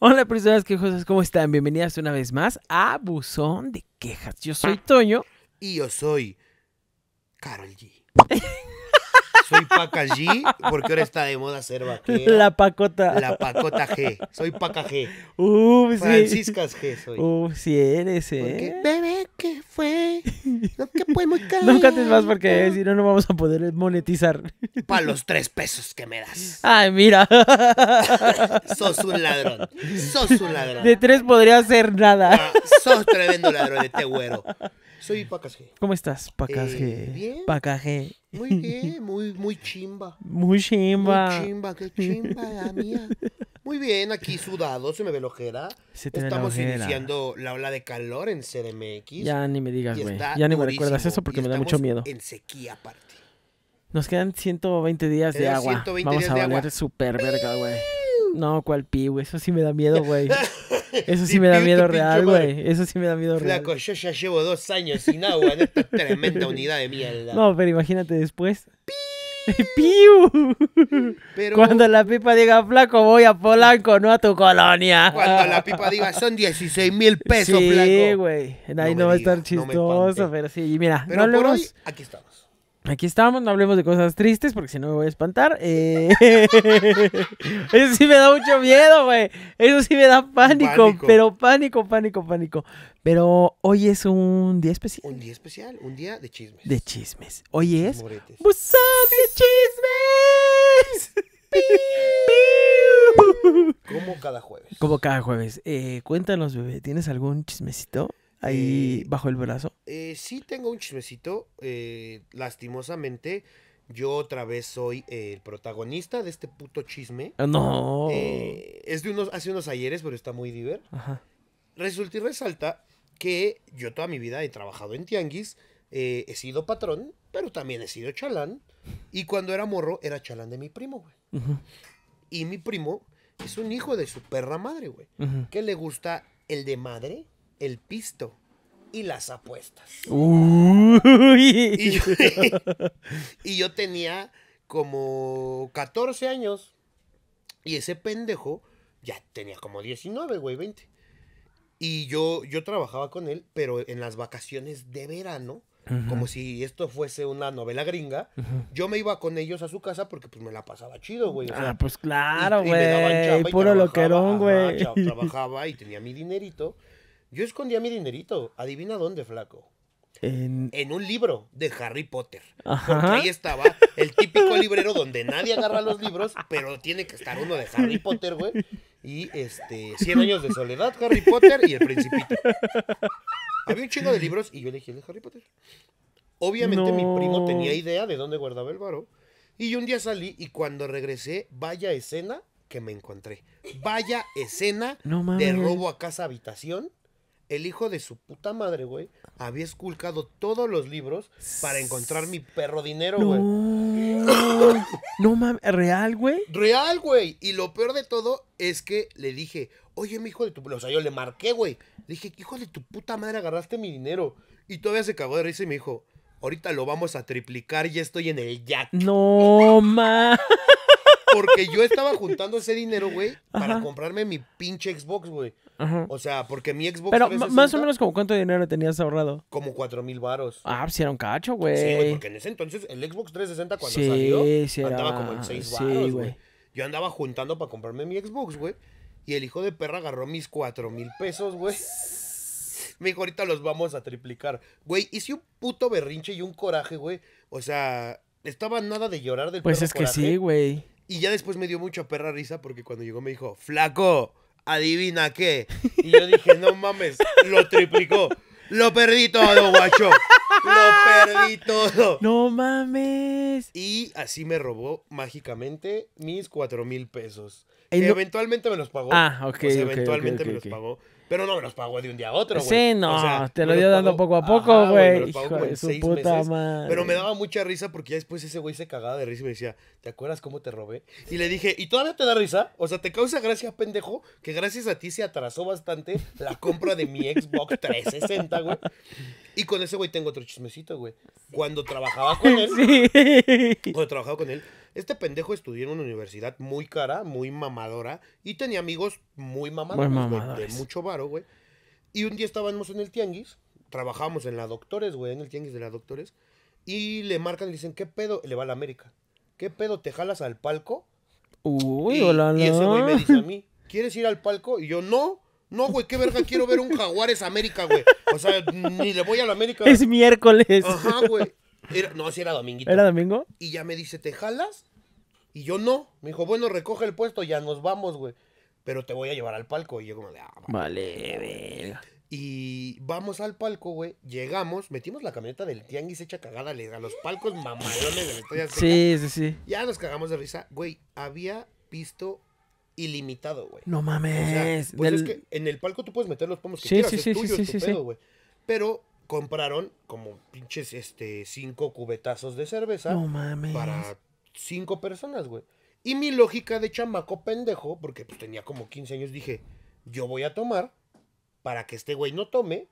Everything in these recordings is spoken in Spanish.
Hola personas quejosas, ¿cómo están? Bienvenidas una vez más a Buzón de Quejas. Yo soy Toño. Y yo soy Carol G. Soy Paca G, porque ahora está de moda ser vaquera. La Pacota. La Pacota G. Soy Paca G. Uh, Franciscas G soy. Uh, sí eres, eh. Porque, bebé, ¿qué fue? Lo que fue muy caro No cantes más porque eh, si no, no vamos a poder monetizar. Para los tres pesos que me das. Ay, mira. sos un ladrón. Sos un ladrón. De tres podría ser nada. Ah, sos tremendo ladrón, este güero. Soy G. ¿Cómo estás, Pacaje? Eh, bien. Pacaje. Muy bien, muy, muy chimba. Muy chimba. Muy chimba, qué chimba mía. Muy bien, aquí sudado, se me ve la ojera. Se te Estamos iniciando la ola de calor en CDMX. Ya ni me digas, güey. Ya ni me recuerdas eso porque me da mucho miedo. En sequía aparte. Nos quedan 120 días de agua. 120 Vamos a valer super verga, güey. No, cual pi, güey. Eso sí me da miedo, güey. Eso sí me da miedo real, güey. Eso sí me da miedo real. Flaco, yo ya llevo dos años sin agua en esta tremenda unidad de mierda. No, pero imagínate después. ¡Piu! Pero... Cuando la pipa diga flaco, voy a Polanco, no a tu colonia. Cuando la pipa diga son 16 mil pesos, sí, flaco. Sí, güey. Ahí no, va a estar chistoso, pero sí. Y mira, pero por hoy, aquí está Aquí estamos, no hablemos de cosas tristes porque si no me voy a espantar. Eh. Eso sí me da mucho miedo, güey. Eso sí me da pánico, pero pánico, pánico, pánico. Pero hoy es un día especial. Un día especial, un día de chismes. De chismes. Hoy es... de chismes! Como cada jueves. Como cada jueves. Eh, cuéntanos, bebé, ¿tienes algún chismecito? ahí eh, bajo el brazo? Eh, sí, tengo un chismecito. Eh, lastimosamente, yo otra vez soy el protagonista de este puto chisme. Ah, no. es de unos, hace unos ayeres, pero está muy divertido. Resulta y resalta que yo toda mi vida he trabajado en tianguis, he sido patrón, pero también he sido chalán. Y cuando era morro, era chalán de mi primo, güey. Y mi primo es un hijo de su perra madre, güey. Que le gusta el de madre, el pisto y las apuestas. Y, yo, tenía como 14 años y ese pendejo ya tenía como 19, güey, 20. Y yo, yo trabajaba con él, pero en las vacaciones de verano, como si esto fuese una novela gringa, yo me iba con ellos a su casa porque pues me la pasaba chido, güey. ah, pues claro, güey. Puro loquerón, güey. Trabajaba y tenía mi dinerito. Yo escondía mi dinerito. Adivina dónde, flaco. En... un libro de Harry Potter. ahí estaba el típico librero donde nadie agarra los libros, pero tiene que estar uno de Harry Potter, güey. Y este, Cien años de soledad, Harry Potter y el principito. Había un chingo de libros y yo elegí el de Harry Potter. Obviamente mi primo tenía idea de dónde guardaba el varo. Y un día salí y cuando regresé, vaya escena que me encontré. Vaya escena de robo a casa habitación el hijo de su puta madre, güey, había esculcado todos los libros para encontrar mi perro dinero, güey. No, mames, real, güey. Real, güey. Y lo peor de todo es que le dije, oye, mi hijo de tu. O sea, yo le marqué, güey. Le dije, hijo de tu puta madre, agarraste mi dinero. Y todavía se cagó de risa y me dijo, ahorita lo vamos a triplicar, ya estoy en el jack. No mames. Porque yo estaba juntando ese dinero, güey, para comprarme mi pinche Xbox, güey. O sea, porque mi Xbox. Pero más o menos, como ¿cuánto dinero tenías ahorrado? Como 4 mil varos. Ah, pues era un cacho, güey. Sí, güey, porque en ese entonces el Xbox 360 cuando salió andaba como en 6 varos, güey. Yo andaba juntando para comprarme mi Xbox, güey. Y el hijo de perra agarró mis 4 mil pesos, güey. Me dijo, ahorita los vamos a triplicar. Güey, hice un puto berrinche y un coraje, güey. O sea, estaba nada de llorar del Pues es que sí, güey. Y ya después me dio mucha perra risa porque cuando llegó me dijo, flaco, adivina qué. Y yo dije, no mames, lo triplicó. Lo perdí todo, guacho. Lo perdí todo. No mames. Y así me robó mágicamente mis cuatro mil pesos. Y Eventualmente me los pagó. Ah, ok. Pues eventualmente me los pagó. Pero no me los pagó de un día a otro, güey. Sí, no, te lo dio dando poco a poco, güey. su puta madre. Pero me daba mucha risa porque ya después ese güey se cagaba de risa y me decía, ¿te acuerdas cómo te robé? Y le dije, ¿y todavía te da risa? O sea, ¿te causa gracia, pendejo? Que gracias a ti se atrasó bastante la compra de mi Xbox 360, güey. Y con ese güey tengo otro chismecito, güey. Cuando trabajaba con él. Cuando trabajaba con él, este pendejo estudió en una universidad muy cara, muy mamadora, y tenía amigos muy mamadores, de, de, mucho varo, güey. Y un día estábamos en el tianguis, trabajábamos en la Doctores, güey, en el tianguis de la Doctores, y le marcan y le dicen, ¿qué pedo? Le va a la América. ¿Qué pedo? ¿Te jalas al palco? Uy, y, hola, y ese güey me dice a mí, ¿quieres ir al palco? Y yo, no. No, güey, qué verga, quiero ver un Jaguares América, güey. O sea, ni le voy a la América. Es miércoles. Ajá, güey no, sí era dominguito. ¿Era domingo? Y ya me dice, ¿te jalas? Y yo no. Me dijo, bueno, recoge el puesto, ya nos vamos, güey. Pero te voy a llevar al palco. Y yo como de, ah, vale, venga Y vamos al palco, güey. Llegamos, metimos la camioneta del tianguis hecha cagada a los palcos mamalones Sí, sí, sí. Ya nos cagamos de risa. Güey, había visto ilimitado, güey. No mames. Pues es que en el palco tú puedes meter los pomos que quieras. Sí, es sí, sí, sí, sí. Pero compraron como pinches este cinco cubetazos de cerveza no mames. para cinco personas, güey. Y mi lógica de chamaco pendejo, porque pues, tenía como 15 años, dije, yo voy a tomar para que este güey no tome.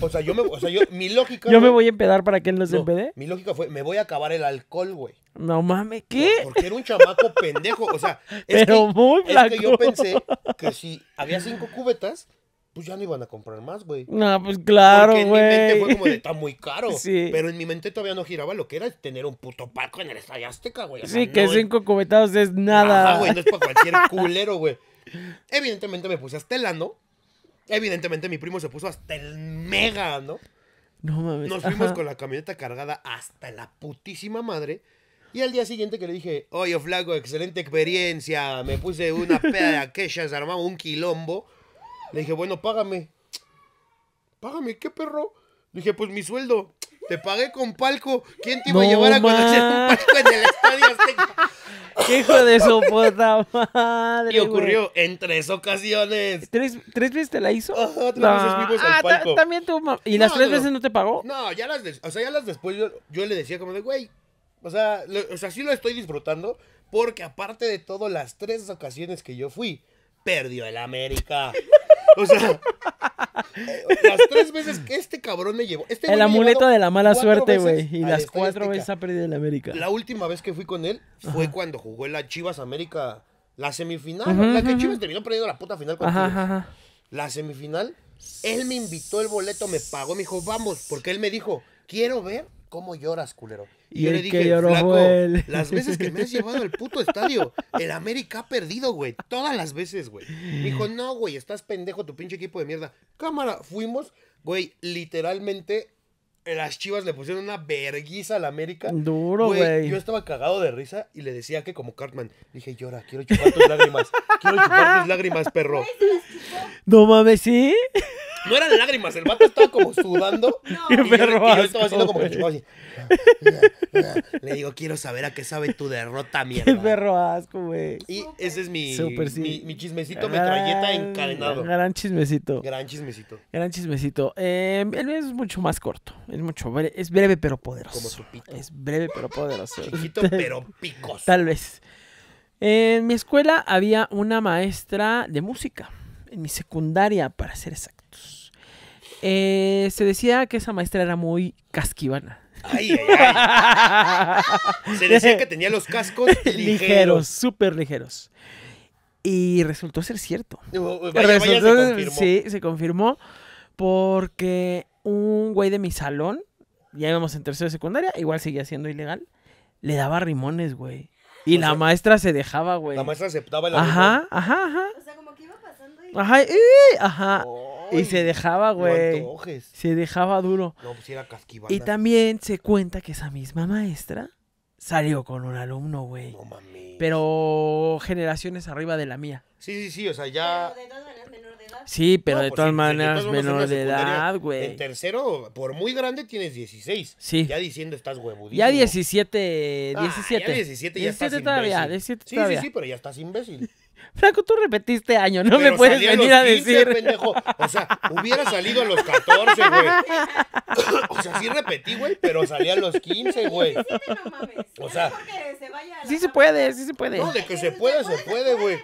O sea, yo me, o sea, yo, mi lógica. yo me voy a empedar para que él no se empede. Mi lógica fue, me voy a acabar el alcohol, güey. No mames, ¿qué? Porque era un chamaco pendejo. O sea, Pero muy blanco. Es que yo pensé que si había cinco cubetas, pues ya no iban a comprar más, güey. No, pues claro, güey. en mi mente fue como de, está muy caro. Sí. Pero en mi mente todavía no giraba lo que era tener un puto palco en el Estadio Azteca, güey. Sí, que cinco cubetados es nada. Ah, güey, no es para cualquier culero, güey. Evidentemente me puse hasta el ano. Evidentemente mi primo se puso hasta el mega, ¿no? No mames. Nos fuimos con la camioneta cargada hasta la putísima madre. Y al día siguiente que le dije, oye, flaco, excelente experiencia. Me puse una peda de aquellas, armamos un quilombo. Le dije, bueno, págame. Págame, ¿qué perro? Le dije, pues mi sueldo. Te pagué con palco. ¿Quién te iba a llevar a conocer un palco en el estadio ¿Qué hijo de su puta madre! Y ocurrió en tres ocasiones. ¿Tres, ¿Tres, veces te la hizo? No, tres veces ah, ah palco. También tú, ¿Y las tres veces no te pagó? No, ya las, o sea, ya las después yo, yo le decía como de, güey, o sea, o sea, sí lo estoy disfrutando, porque aparte de todo, las tres ocasiones que yo fui, perdió el América. O sea, las tres veces que este cabrón me llevó. Este el amuleto de la mala suerte, güey. Y las cuatro veces ha perdido el América. La última vez que fui con él fue cuando jugó en la Chivas América. La semifinal. la que Chivas terminó perdiendo la puta final La semifinal. Él me invitó el boleto, me pagó, me dijo, vamos, porque él me dijo, quiero ver cómo lloras, culero. Y yo le dije, flaco, las veces que me has llevado al puto estadio, el América ha perdido, güey. Todas las veces, güey. Me dijo, no, güey, estás pendejo, tu pinche equipo de mierda. Cámara, fuimos, güey, literalmente eh, las chivas le pusieron una verguiza al América. Duro, güey. Yo estaba cagado de risa y le decía que como Cartman, dije, llora, quiero chupar tus lágrimas. Quiero chupar tus lágrimas, perro. No mames, ¿sí? No eran lágrimas, el vato estaba como sudando. No. Y, yo, estaba haciendo como que así. Le digo, quiero saber a qué sabe tu derrota, mierda. Qué perro asco, güey. Y ese es mi, mi, chismecito metralleta encadenado. Gran chismecito. Gran chismecito. Gran chismecito. Eh, es mucho más corto. Es mucho breve, es breve pero poderoso. Como su pito. Es breve pero poderoso. Chiquito pero picoso. Tal vez. En mi escuela había una maestra de música. En mi secundaria, para hacer esa eh, se decía que esa maestra era muy casquivana. Ay, ay, ay. Se decía que tenía los cascos ligeros. súper ligeros. Y resultó ser cierto. se confirmó. Sí, se confirmó. Porque un güey de mi salón, ya íbamos en tercero secundaria, igual seguía siendo ilegal, le daba rimones, güey. Y la maestra se dejaba, güey. La maestra aceptaba el Ajá, ajá, ajá. O sea, como que iba pasando y... Ajá, ajá. Oh. Y se dejaba, güey. se dejaba duro. No, pues era Y también se cuenta que esa misma maestra salió con un alumno, güey. No mames. Pero generaciones arriba de la mía. Sí, sí, sí, o sea, ya... de todas maneras menor de edad. Sí, pero de, pues, todas maneras, menor de edad, güey. En tercero, por muy grande, tienes 16. Sí. Ya diciendo estás huevudito. Ya 17, 17. Ah, ya 17, ya estás todavía, imbécil. 17 todavía. Sí, sí, sí, pero ya estás imbécil. Franco, tú repetiste año, no me puedes venir a, decir. Pendejo. O sea, hubiera salido a los 14, güey. O sea, sí repetí, güey, pero salía a los 15, güey. O sea, sí se puede, sí se puede. No, de que se puede, se puede, güey.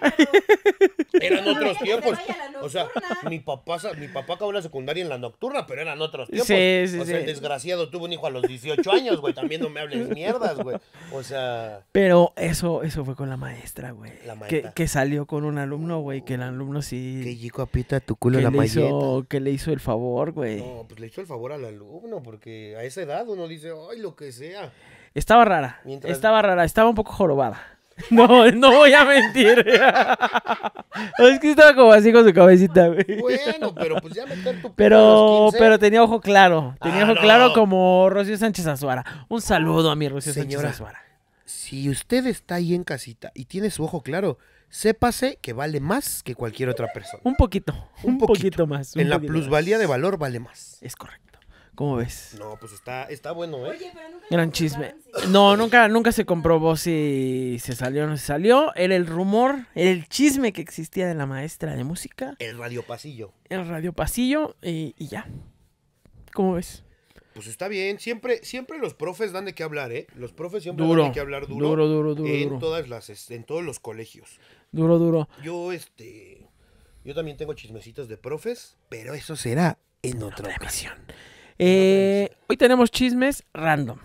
Eran otros tiempos. O sea, mi papá, mi papá acabó la secundaria en la nocturna, pero eran otros tiempos. Sí, sí, o sea, el desgraciado tuvo un hijo a los 18 años, güey. También no me hables mierdas, güey. O sea. Pero eso, eso fue con la maestra, güey. La maestra. que salió con un alumno, güey, que el alumno sí. Que Yico apita tu culo la le Que le hizo el favor, güey. No, pues le hizo el favor al alumno, porque a esa edad uno dice, ay, lo que sea. Estaba rara. Estaba rara, estaba un poco jorobada. No, no voy a mentir. es que estaba como así con su cabecita, güey. Bueno, pero pues ya meter tu Pero, pero tenía ojo claro. Tenía ah, ojo claro como Rocío Sánchez Azuara. Un saludo a mi Rocío Sánchez Azuara. Si usted está ahí en casita y tiene su ojo claro, sépase que vale más que cualquier otra persona. Un poquito, un, poquito, más. en la plusvalía de valor vale más. Es correcto. ¿Cómo ves? No, pues está, está bueno, ¿eh? Gran chisme. No, nunca, nunca se comprobó si se salió o no se salió. Era el rumor, el chisme que existía de la maestra de música. El radio pasillo. El radio pasillo y, ya. ¿Cómo ves? Pues está bien, siempre, siempre los profes dan de qué hablar, ¿eh? Los profes siempre dan de qué hablar duro. Duro, duro, duro. En, Todas las, en todos los colegios. Duro, duro. Yo, este. Yo también tengo chismecitos de profes, pero eso será en otra, ocasión. Eh, hoy tenemos chismes random.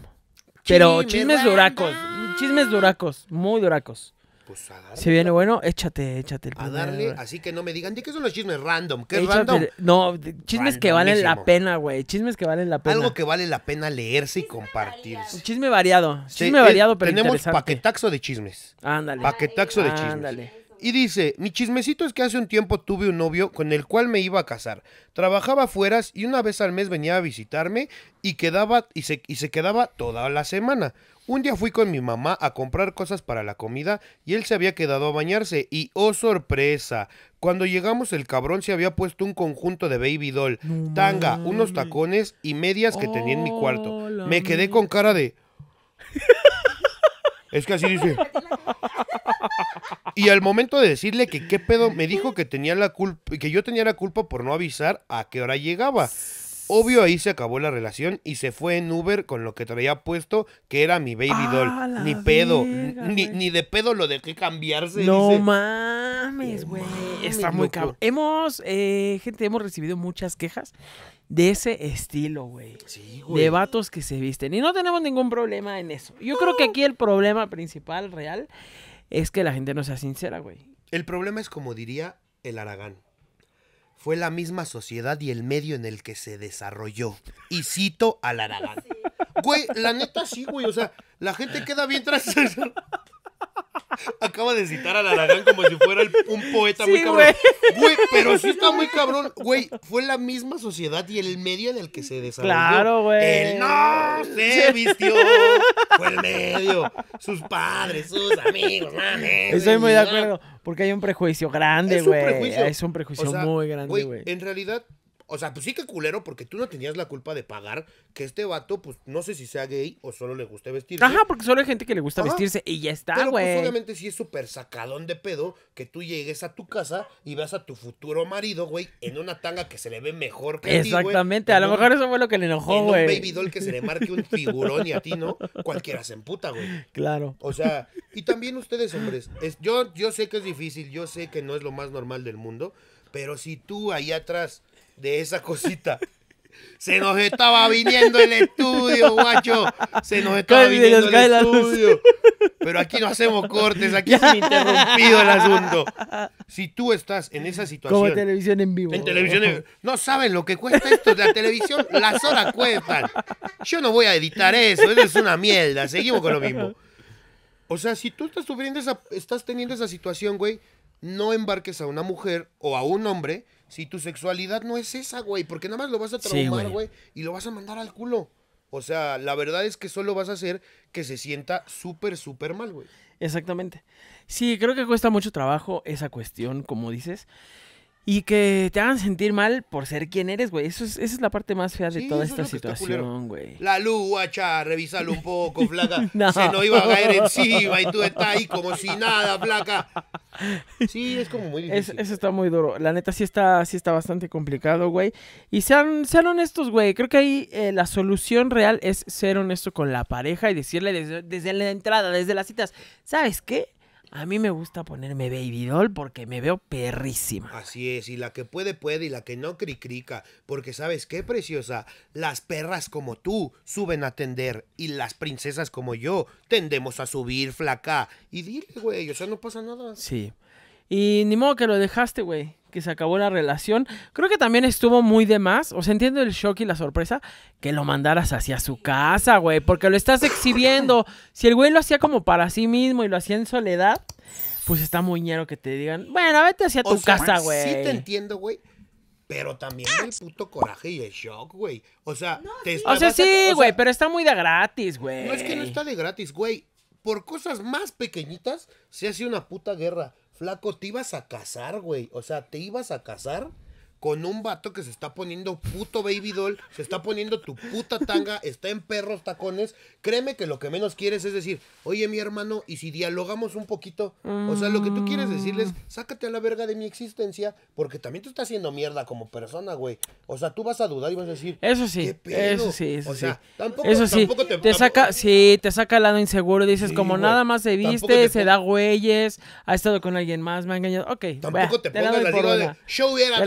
Pero chismes duracos. Chismes duracos. Muy duracos si pues, Se viene bueno, échate, échate el A darle, así que no me digan, ¿de qué son los chismes random? ¿Qué es random? No, chismes que valen la pena, güey. Chismes que valen la pena. Algo que vale la pena leerse y compartirse. Un chisme variado. Chisme variado, eh, pero Tenemos paquetazo paquetaxo de chismes. Ándale. Paquetaxo de chismes. Ándale. Y dice, mi chismecito es que hace un tiempo tuve un novio con el cual me iba a casar. Trabajaba afueras y una vez al mes venía a visitarme y, quedaba, y, y se quedaba toda la semana. Un día fui con mi mamá a comprar cosas para la comida y él se había quedado a bañarse y oh sorpresa, cuando llegamos el cabrón se había puesto un conjunto de baby doll, tanga, unos tacones y medias que tenía en mi cuarto. Oh, me quedé con cara de es que así dice. Y al momento de decirle que qué pedo, me dijo que tenía la culpa, que yo tenía la culpa por no avisar a qué hora llegaba. Obvio ahí se acabó la relación y se fue en Uber con lo que traía puesto, que era mi baby doll. Ni pedo, ni, de pedo lo de que cambiarse. No mames, güey. Está muy cabrón. Hemos, eh, gente, hemos recibido muchas quejas de ese estilo, güey. Sí, güey. De vatos que se visten. Y no tenemos ningún problema en eso. Yo creo que aquí el problema principal, real, es que la gente no sea sincera, güey. El problema es como diría el Aragán fue la misma sociedad y el medio en el que se desarrolló. Y cito a la Güey, la neta sí, güey. O sea, la gente queda bien tras eso. Acaba de citar a Laragán como si fuera un poeta muy cabrón. Güey, pero sí está muy cabrón. Güey, fue la misma sociedad y el medio en el que se desarrolló. Claro, güey. Él no se vistió. Fue el medio. Sus padres, sus amigos, mames. Estoy muy de acuerdo. Porque hay un prejuicio grande, güey. Es, es un prejuicio, muy grande, güey. En realidad, o sea, pues sí que culero, porque tú no tenías la culpa de pagar que este vato, pues no sé si sea gay o solo le guste vestirse. Ajá, porque solo hay gente que le gusta vestirse y ya está, pues, güey. Pues, obviamente sí es súper sacadón de pedo que tú llegues a tu casa y veas a tu futuro marido, güey, en una tanga que se le ve mejor que Exactamente, a, ti, Exactamente, a lo mejor eso fue lo que le enojó, güey. En un baby doll que se le marque un figurón y a ti, ¿no? Cualquiera se emputa, güey. Claro. O sea, y también ustedes, hombres, es, yo, yo sé que es difícil, yo sé que no es lo más normal del mundo, pero si tú ahí atrás de esa cosita. Se nos estaba viniendo el estudio, guacho. Se nos estaba viniendo el estudio. Pero aquí no hacemos cortes, aquí ha interrumpido el asunto. Si tú estás en esa situación. Como televisión en vivo. En televisión No saben lo que cuesta esto. La televisión, las horas cuestan. Yo no voy a editar eso, eso es una mierda. Seguimos con lo mismo. O sea, si tú estás sufriendo esa, estás teniendo esa situación, güey, no embarques a una mujer o a un hombre si tu sexualidad no es esa, güey, porque nada más lo vas a traumar, güey, y lo vas a mandar al culo. O sea, la verdad es que solo vas a hacer que se sienta súper, súper mal, güey. Exactamente. Sí, creo que cuesta mucho trabajo esa cuestión, como dices. Y que te hagan sentir mal por ser quien eres, güey. Eso es, esa es la parte más fea de toda esta situación, güey. La luz, guacha, revisalo un poco, flaca. no. Se no iba a caer encima y tú estás ahí como si nada, flaca. Sí, es como muy difícil. eso está muy duro. La neta sí está, sí está bastante complicado, güey. Y sean, sean honestos, güey. Creo que ahí eh, la solución real es ser honesto con la pareja y decirle desde, desde la entrada, desde las citas, ¿sabes qué? A mí me gusta ponerme baby doll porque me veo perrísima. Así es, y la que puede, puede, y la que no cricrica. Porque sabes qué, preciosa, las perras como tú suben a tender y las princesas como yo tendemos a subir, flaca. Y dile, güey, o sea, no pasa nada. Sí. Y ni modo que lo dejaste, güey que se acabó la relación. Creo que también estuvo muy de más. O sea, entiendo el shock y la sorpresa que lo mandaras hacia su casa, güey, porque lo estás exhibiendo. Si el güey lo hacía como para sí mismo y lo hacía en soledad, pues está muy ñero que te digan, bueno, vete hacia tu casa, güey. Sí te entiendo, güey. Pero también el puto coraje y el shock, güey. O sea, sí. O sea, sí, güey, pero está muy de gratis, güey. No es que no está de gratis, güey. Por cosas más pequeñitas se hace una puta guerra. Flaco, te ibas a casar, güey. O sea, te ibas a casar con un vato que se está poniendo puto baby doll, se está poniendo tu puta tanga, está en perros tacones. Créeme que lo que menos quieres es decir, oye mi hermano, y si dialogamos un poquito, o sea, lo que tú quieres decirles, mm. sácate a la verga de mi existencia, porque también te está haciendo mierda como persona, güey. O sea, tú vas a dudar y vas a decir, eso sí, eso sí, eso o sea, Tampoco, eso sí, te, saca, sí, te saca el lado inseguro, dices, como nada más se viste, se da güeyes, ha estado con alguien más, me ha engañado, ok. Tampoco te pongas la, de, yo hubiera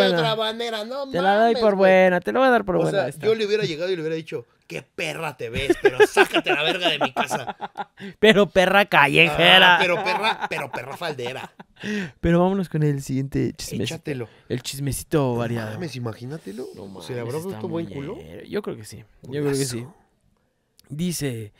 de otra manera. no Te la doy por buena, te lo voy a dar por o buena. Sea, yo le hubiera llegado y le hubiera dicho, qué perra te ves, pero sácate la verga de mi casa. Pero perra callejera. Ah, pero perra, pero perra faldera. Pero vámonos con el siguiente chismecito. Échatelo. El chismecito variado. mames, imagínatelo. ¿Se habrá buen culo? Yo creo que sí. Yo creo que sí. Dice,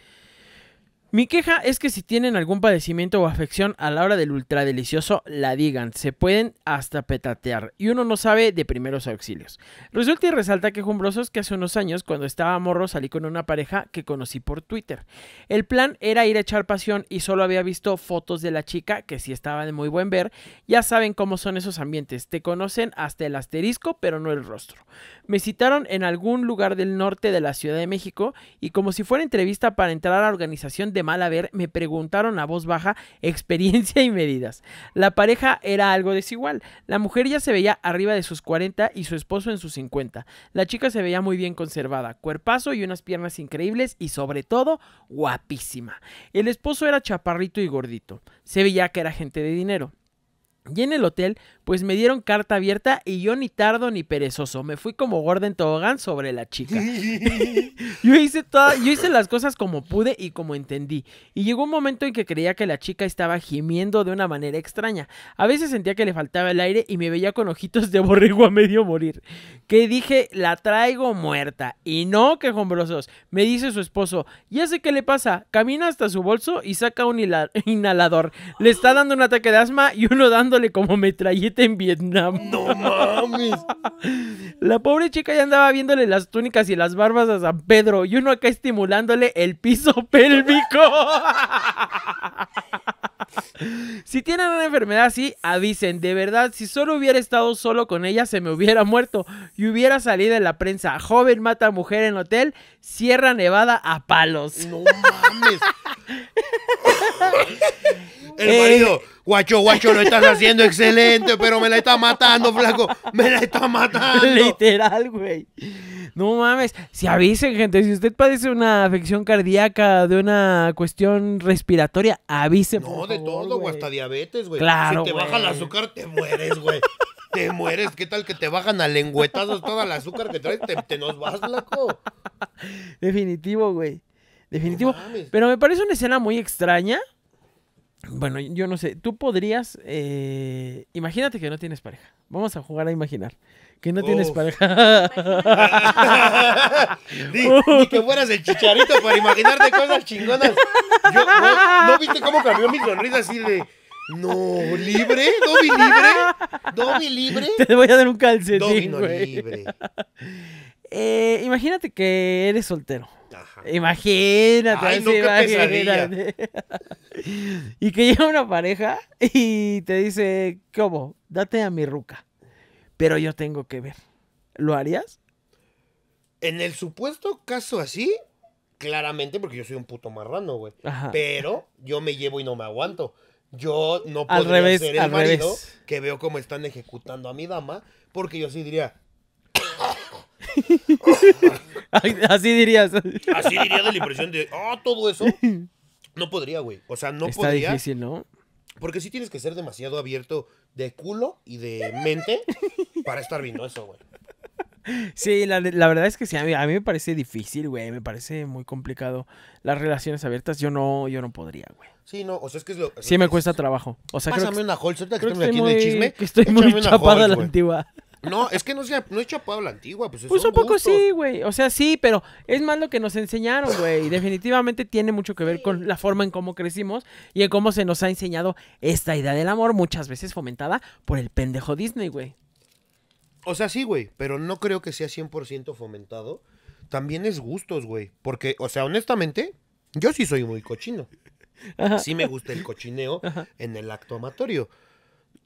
mi queja es que si tienen algún padecimiento o afección a la hora del ultra delicioso, la digan, se pueden hasta petatear y uno no sabe de primeros auxilios. Resulta y resalta quejumbrosos que hace unos años, cuando estaba morro, salí con una pareja que conocí por Twitter. El plan era ir a echar pasión y solo había visto fotos de la chica, que sí estaba de muy buen ver. Ya saben cómo son esos ambientes, te conocen hasta el asterisco, pero no el rostro. Me citaron en algún lugar del norte de la Ciudad de México y como si fuera entrevista para entrar a la organización de de mal ver, me preguntaron a voz baja experiencia y medidas. La pareja era algo desigual. La mujer ya se veía arriba de sus 40 y su esposo en sus 50. La chica se veía muy bien conservada, cuerpazo y unas piernas increíbles y sobre todo guapísima. El esposo era chaparrito y gordito. Se veía que era gente de dinero. Y en el hotel pues me dieron carta abierta y yo ni tardo ni perezoso. Me fui como en Tobogán sobre la chica. yo, hice yo hice las cosas como pude y como entendí. Y llegó un momento en que creía que la chica estaba gimiendo de una manera extraña. A veces sentía que le faltaba el aire y me veía con ojitos de borrego a medio morir. Que dije, la traigo muerta. Y no, quejombrosos. Me dice su esposo, ya sé qué le pasa. Camina hasta su bolso y saca un inhalador. Le está dando un ataque de asma y uno dándole como metralleta en Vietnam. No mames. La pobre chica ya andaba viéndole las túnicas y las barbas a San Pedro y uno acá estimulándole el piso pélvico. Si tienen una enfermedad así, avisen. De verdad, si solo hubiera estado solo con ella, se me hubiera muerto y hubiera salido en la prensa. Joven mata mujer en hotel, Sierra Nevada a palos. No mames. El eh, marido, eh, guacho, guacho, lo estás haciendo excelente, pero me la está matando, flaco. Me la está matando. Literal, güey. No mames. Si avisen, gente. Si usted padece una afección cardíaca, de una cuestión respiratoria, avisen. No, de todo, güey. Hasta diabetes, güey. Claro. Si te baja el azúcar, te mueres, güey. te mueres. ¿Qué tal que te bajan a lengüetazos toda el azúcar que traes? Te, nos vas, flaco. Definitivo, güey. Definitivo. Pero me parece una escena muy extraña. Bueno, yo no sé. Tú podrías. Eh, imagínate que no tienes pareja. Vamos a jugar a imaginar. Que no tienes pareja. ni, que fueras el chicharito para imaginarte cosas chingonas. ¿no, viste cómo cambió mi sonrisa así de. No, libre, Dobby libre, Dobby libre. Te voy a dar un calcetín. Dobby no libre. Eh, imagínate que eres soltero. Imagínate. Ay, y que llega una pareja y te dice, ¿cómo? Date a mi ruca. Pero yo tengo que ver. ¿Lo harías? En el supuesto caso así, claramente, porque yo soy un puto marrano, güey. Pero yo me llevo y no me aguanto. Yo no podría ser el marido que veo cómo están ejecutando a mi dama, porque yo sí diría, Así dirías. Así diría de la impresión de, ah, todo eso. No podría, güey. O sea, no Está podría. Está difícil, ¿no? Porque sí tienes que ser demasiado abierto de culo y de mente para estar viendo eso, güey. Sí, la, verdad es que sí, a mí, me parece difícil, güey, me parece muy complicado. Las relaciones abiertas yo no, yo no podría, güey. Sí, no, o sea, es que es lo... Sí me cuesta trabajo. O sea, Pásame creo una Holz, que, estoy aquí chisme. Que estoy muy chapada a la antigua. No, es que no, sea, no a la antigua, pues, pues un, poco sí, güey. O sea, sí, pero es más lo que nos enseñaron, güey. Definitivamente tiene mucho que ver con la forma en cómo crecimos y en cómo se nos ha enseñado esta idea del amor, muchas veces fomentada por el pendejo Disney, güey. O sea, sí, güey, pero no creo que sea 100% fomentado. También es gustos, güey. Porque, o sea, honestamente, yo sí soy muy cochino. Sí me gusta el cochineo en el acto amatorio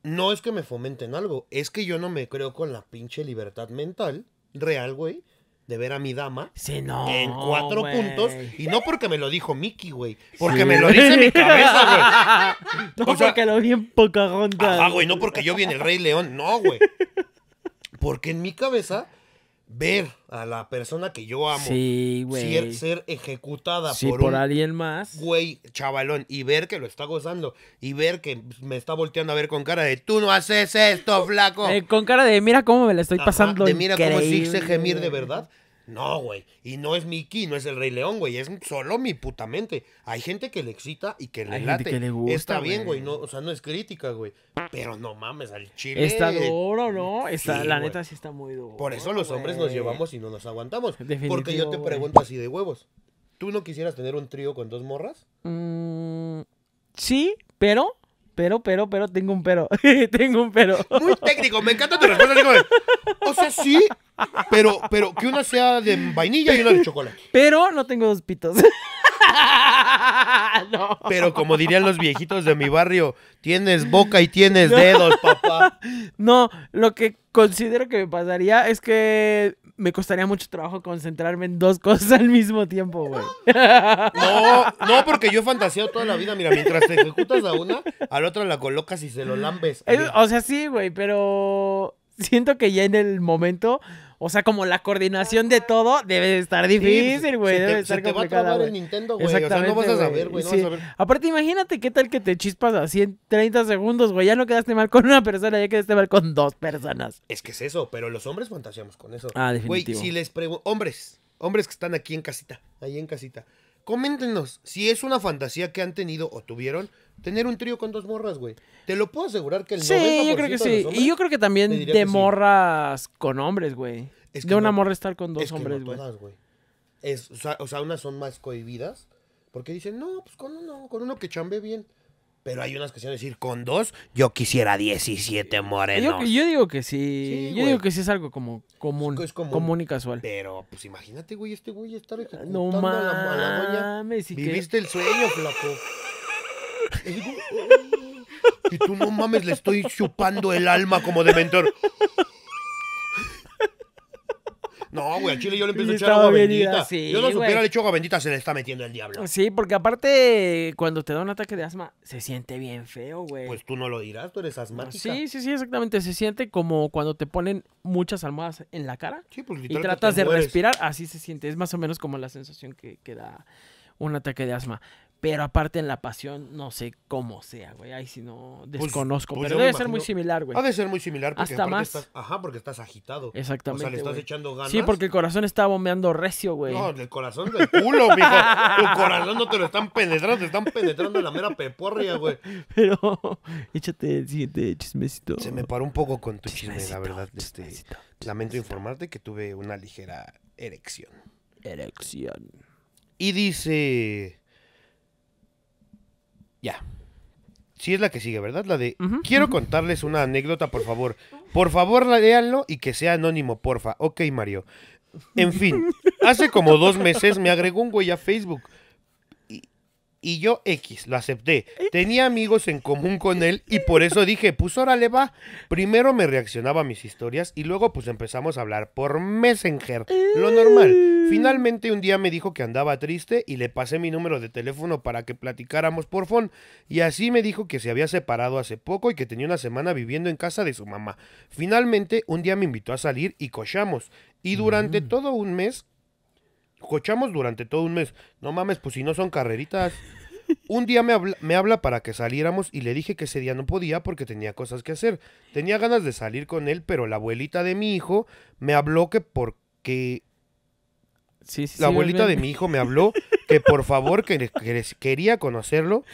no es que me fomenten algo, es que yo no me creo con la pinche libertad mental real, güey, de ver a mi dama sí, no, en cuatro puntos. Y no porque me lo dijo Mickey, güey. Porque me lo dice mi cabeza, güey. No porque lo vi en Pocahontas. Ah, güey, no porque yo vi en El Rey León. No, güey. Porque en mi cabeza ver a la persona que yo amo ser, ser, ejecutada por, alguien más. Güey, chavalón, y ver que lo está gozando, y ver que me está volteando a ver con cara de tú no haces esto, flaco. Eh, con cara de mira cómo me la estoy pasando. De mira cómo sí se gemir de verdad. No, güey. Y no es Mickey, no es el Rey León, güey. Es solo mi puta mente. Hay gente que le excita y que le Hay Gente que le gusta, Está bien, güey. o sea, no es crítica, güey. Pero no mames, al chile. Está duro, ¿no? la neta sí está muy duro. Por eso los hombres nos llevamos y no nos aguantamos. porque yo te pregunto así de huevos. ¿Tú no quisieras tener un trío con dos morras? Mm, sí, pero pero, pero, pero, tengo un pero. tengo un pero. Muy técnico, me encanta tu respuesta. o sea, sí, pero, pero que una sea de vainilla y una de chocolate. Pero no tengo dos pitos. Pero como dirían los viejitos de mi barrio, tienes boca y tienes dedos, papá. No, lo que considero que me pasaría es que me costaría mucho trabajo concentrarme en dos cosas al mismo tiempo, güey. No, no, porque yo he fantaseado toda la vida. Mira, mientras te ejecutas a una, a la otra la colocas y se lo lambes. o sea, sí, güey, pero siento que ya en el momento, o sea, como la coordinación de todo debe estar pues, difícil, güey. debe estar se te va a Nintendo, güey. O sea, no vas a saber, güey. Aparte, imagínate qué tal que te chispas a 130 segundos, güey. Ya no quedaste mal con una persona, ya quedaste mal con dos personas. Es que es eso, pero los hombres fantaseamos con eso. Ah, definitivo. Güey, si les pregunto, hombres, hombres que están aquí en casita, ahí en casita coméntenos si es una fantasía que han tenido o tuvieron tener un trío con dos morras, güey. Te lo puedo asegurar que el sí, yo creo que sí. Y yo creo que también de morras con hombres, güey. que de una morra estar con dos hombres, güey. Es, o sea, o, sea, unas son más cohibidas porque dicen, no, pues con uno, con uno que chambe bien. Pero hay unas que se van a decir, con dos, yo quisiera 17 morenos. Yo, digo que sí. yo digo que sí es algo como común, común, y casual. Pero, pues imagínate, güey, este güey estar no mames, la, Viviste el sueño, flaco. y tú, no mames, le estoy chupando el alma como de mentor. No, güey, al chile yo le empiezo a echar agua bendita. yo no supiera le echo bendita, se le está metiendo el diablo. Sí, porque aparte, cuando te da un ataque de asma, se siente bien feo, güey. Pues tú no lo dirás, tú eres asmática. sí, sí, sí, exactamente. Se siente como cuando te ponen muchas almohadas en la cara pues, y tratas de respirar, así se siente. Es más o menos como la sensación que da un ataque de asma. Pero aparte en la pasión, no sé cómo sea, güey. Ahí si no pues, desconozco. Pues pero debe ser muy similar, güey. Ha de ser muy similar porque Hasta más. Estás, ajá, porque estás agitado. Exactamente. O sea, le estás echando ganas. Sí, porque el corazón está bombeando recio, güey. No, el corazón del culo, mijo. Tu corazón no te lo están penetrando, te están penetrando la mera peporria, güey. Pero, échate el siguiente chismecito. Se me paró un poco con tu chisme, la verdad. este, lamento informarte que tuve una ligera erección. Erección. Y dice. Ya. Sí es la que sigue, ¿verdad? La de... Quiero contarles una anécdota, por favor. Por favor, léanlo y que sea anónimo, porfa. Ok, Mario. En fin, hace como dos meses me agregó un güey a Facebook y yo X, lo acepté. Eh. Tenía amigos en común con él y por eso dije, pues órale va. Primero me reaccionaba a mis historias y luego pues empezamos a hablar por Messenger, lo eh. normal. Finalmente un día me dijo que andaba triste y le pasé mi número de teléfono para que platicáramos por phone y así me dijo que se había separado hace poco y que tenía una semana viviendo en casa de su mamá. Finalmente un día me invitó a salir y cochamos y durante mm. todo un mes cochamos durante todo un mes. No mames, pues si no son carreritas. Un día me habla, me habla para que saliéramos y le dije que ese día no podía porque tenía cosas que hacer. Tenía ganas de salir con él, pero la abuelita de mi hijo me habló que porque... Sí, la abuelita de mi hijo me habló que por favor que, quería conocerlo,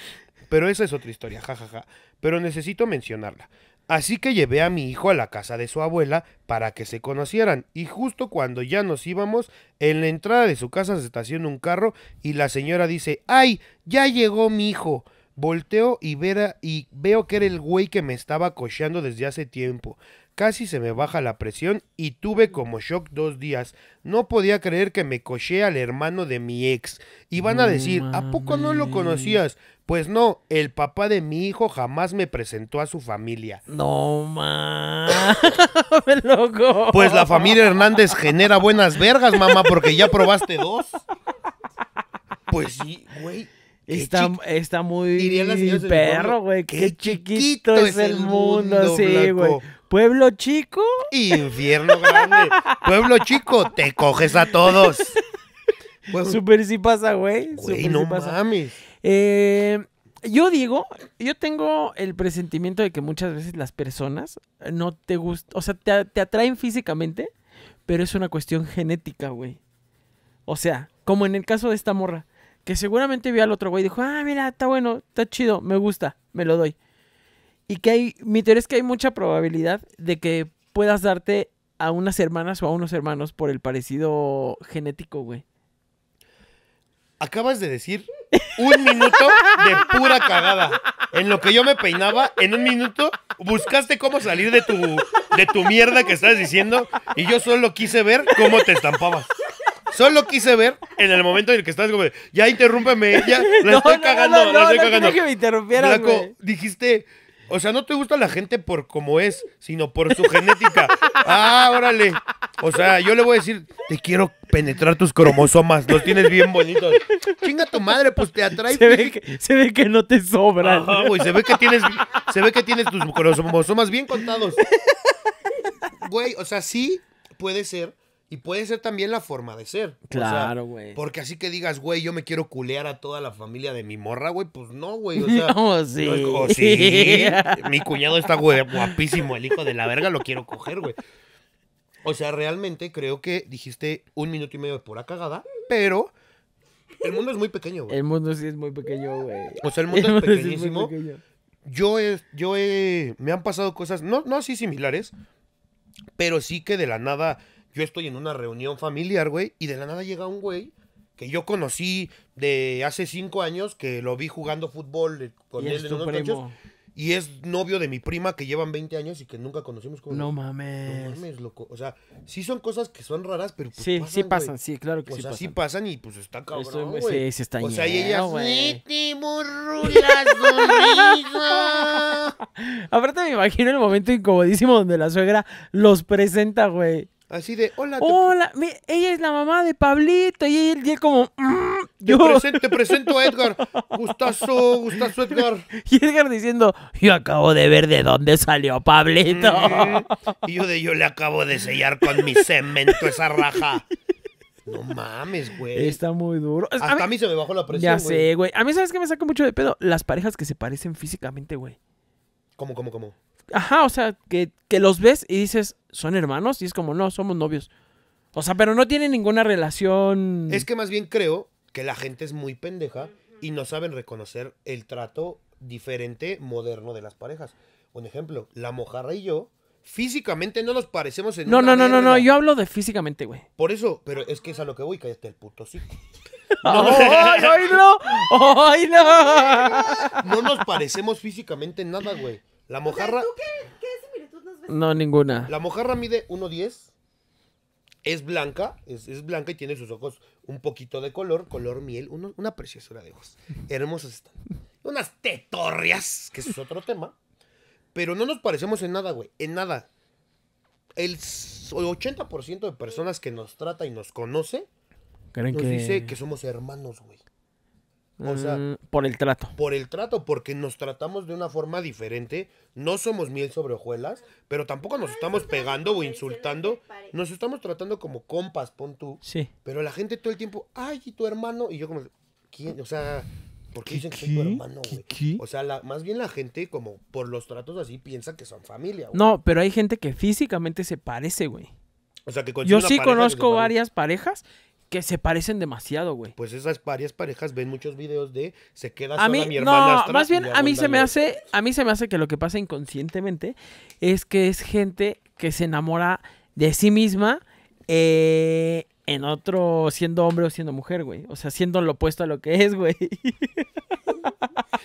pero esa es otra historia, jajaja. Pero necesito mencionarla. Así que llevé a mi hijo a la casa de su abuela para que se conocieran y justo cuando ya nos íbamos, en la entrada de su casa se estaciona un carro y la señora dice, ¡ay! Ya llegó mi hijo. Volteo y, vera, y veo que era el güey que me estaba cocheando desde hace tiempo. Casi se me baja la presión y tuve como shock dos días. No podía creer que me coché al hermano de mi ex. Y van a decir, ¿a poco no lo conocías? Pues no, el papá de mi hijo jamás me presentó a su familia. No mames, loco. Pues la familia Hernández genera buenas vergas, mamá, porque ya probaste dos. Pues sí, güey. Está, está muy perro, güey. Qué, chiquito, es el mundo sí, güey. Pueblo chico. Infierno grande. Pueblo chico, te coges a todos. Super sí pasa, güey. Güey, no pasa. mames. Eh, yo digo, yo tengo el presentimiento de que muchas veces las personas no te gustan, o sea, te, te atraen físicamente, pero es una cuestión genética, güey. O sea, como en el caso de esta morra, que seguramente vio al otro güey y dijo, ah, mira, está bueno, está chido, me gusta, me lo doy. Y que hay, mi teoría es que hay mucha probabilidad de que puedas darte a unas hermanas o a unos hermanos por el parecido genético, güey. Acabas de decir un minuto de pura cagada. En lo que yo me peinaba, en un minuto buscaste cómo salir de tu, de tu mierda que estás diciendo y yo solo quise ver cómo te estampabas. Solo quise ver en el momento en el que estás como, ya interrúmpeme, ya, la no, estoy no, cagando, no, la estoy cagando. que me no no dijiste, o sea, no te gusta la gente por cómo es, sino por su genética. Ah, órale. O sea, yo le voy a decir, te quiero penetrar tus cromosomas, los tienes bien bonitos. Chinga tu madre, pues te atrae. Se ve que, no te sobran. se ve que tienes, se ve que tienes tus cromosomas bien contados. Güey, o sea, sí puede ser y puede ser también la forma de ser. Claro, güey. porque así que digas, güey, yo me quiero culear a toda la familia de mi morra, güey, pues no, güey. O sea, no, sí. No, oh, sí. mi cuñado está guapísimo, el hijo de la verga, lo quiero coger, güey. O sea, realmente creo que dijiste un minuto y medio de pura cagada, pero el mundo es muy pequeño, güey. El mundo sí es muy pequeño, güey. O sea, el mundo, es pequeñísimo. yo he, yo he, me han pasado cosas, no, no así similares, pero sí que de la nada yo estoy en una reunión familiar, güey, y de la nada llega un güey que yo conocí de hace cinco años, que lo vi jugando fútbol eh, con él en unos Y es novio de mi prima que llevan 20 años y que nunca conocimos como. No mames. No mames, loco. O sea, sí son cosas que son raras, pero. Pues sí, sí pasan, sí, claro que sí. O sea, pasan. sí pasan y pues está cabrón. sí, sí está O sea, y ella. Aparte, me imagino el momento incomodísimo donde la suegra los presenta, güey. Así de, hola. Hola, ella es la mamá de Pablito. Y él, como... Mm, te, yo... presento, presento a Edgar. Gustazo, gustazo Edgar. Y Edgar diciendo, yo acabo de ver de dónde salió Pablito. Mm, y yo de, yo le acabo de sellar con mi cemento esa raja. No mames, güey. Está muy duro. a mí, se me bajó la presión, Ya sé, güey. A mí, ¿sabes que me saca mucho de pedo? Las parejas que se parecen físicamente, güey. ¿Cómo, cómo, cómo? Ajá, o sea, que, los ves y dices, ¿son hermanos? Y es como, no, somos novios. O sea, pero no tienen ninguna relación. Es que más bien creo que la gente es muy pendeja y no saben reconocer el trato diferente, moderno de las parejas. Un ejemplo, la mojarra y yo, físicamente no nos parecemos en No, no, no, no, no, yo hablo de físicamente, güey. Por eso, pero es que es a lo que voy, cállate el puto sí. ¡Ay, no! ¡Ay, no! No nos parecemos físicamente en nada, güey. La mojarra. ¿tú qué, similitud nos ves? No, ninguna. La mojarra mide 1.10. Es blanca, es, blanca y tiene sus ojos un poquito de color, color miel, una preciosura de ojos. Hermosas están. Unas tetorrias, que es otro tema. Pero no nos parecemos en nada, güey. En nada. El 80% de personas que nos trata y nos conoce nos dice que somos hermanos, güey. O sea, mm, por el trato. Por el trato, porque nos tratamos de una forma diferente. No somos miel sobre hojuelas, pero tampoco nos ah, estamos pegando o insultando. Nos estamos tratando como compas, pon tú. Sí. Pero la gente todo el tiempo, ay, y tu hermano. Y yo como, ¿quién? O sea, ¿por qué, dicen que soy tu hermano, güey? O sea, más bien la gente como por los tratos así piensa que son familia, No, pero hay gente que físicamente se parece, güey. O sea, que Yo sí conozco varias parejas que se parecen demasiado, güey. Pues esas varias parejas ven muchos videos de se queda sola mi hermana. No, más bien a mí se me hace, a mí se me hace que lo que pasa inconscientemente es que es gente que se enamora de sí misma eh, en otro siendo hombre o siendo mujer, güey. O sea, siendo lo opuesto a lo que es, güey.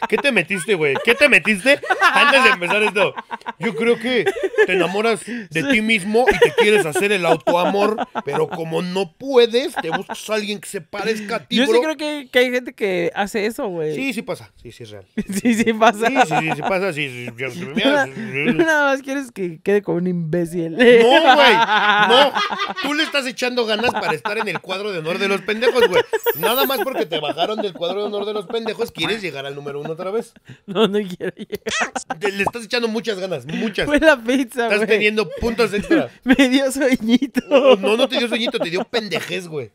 ¿Qué te metiste, güey? ¿Qué te metiste antes de empezar esto? Yo creo que te enamoras de ti mismo y te quieres hacer el autoamor, pero como no puedes, te buscas a alguien que se parezca a ti, Yo sí creo que, hay gente que hace eso, güey. Sí, sí pasa. Sí, sí es real. Sí, sí pasa. Sí, sí, sí, pasa. Sí, sí, Nada, nada más quieres que quede como un imbécil. No, güey. No. Tú le estás echando ganas para estar en el cuadro de honor de los pendejos, güey. Nada más porque te bajaron del cuadro de honor de los pendejos, quieres llegar al número uno otra vez. No, no quiero llegar. le estás echando muchas ganas, muchas. Fue la pizza, güey. Estás teniendo puntos extra. Me dio sueñito. No, no te dio sueñito, te dio pendejez, güey.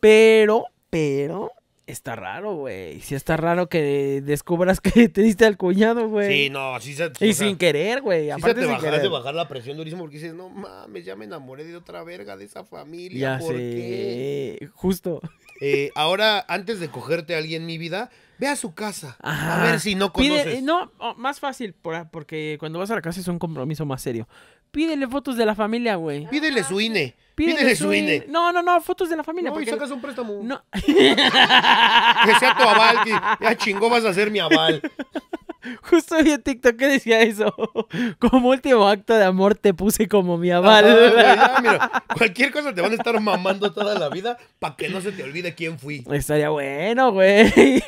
Pero, pero, Está raro, güey. Sí está raro que descubras que te diste al cuñado, güey. Sí, no, así se... Y sin querer, güey. Sí se te dejaste bajar la presión durísimo porque dices, no mames, ya me enamoré de otra verga de esa familia. Ya ¿por Qué? Justo. Eh, ahora, antes de cogerte a alguien en mi vida, ve a su casa. A ver si no conoces. no, oh, más fácil, porque cuando vas a la casa es un compromiso más serio. Pídele fotos de la familia, güey. Pídele su ah, INE su INE. E. No, no, no, fotos de la familia. No, y sacas un préstamo. que sea tu aval, ya chingó vas a ser mi aval. Justo vi en TikTok que decía eso. Como último acto de amor te puse como mi aval. cualquier cosa te van a estar mamando toda la vida para que no se te olvide quién fui. Estaría bueno, güey.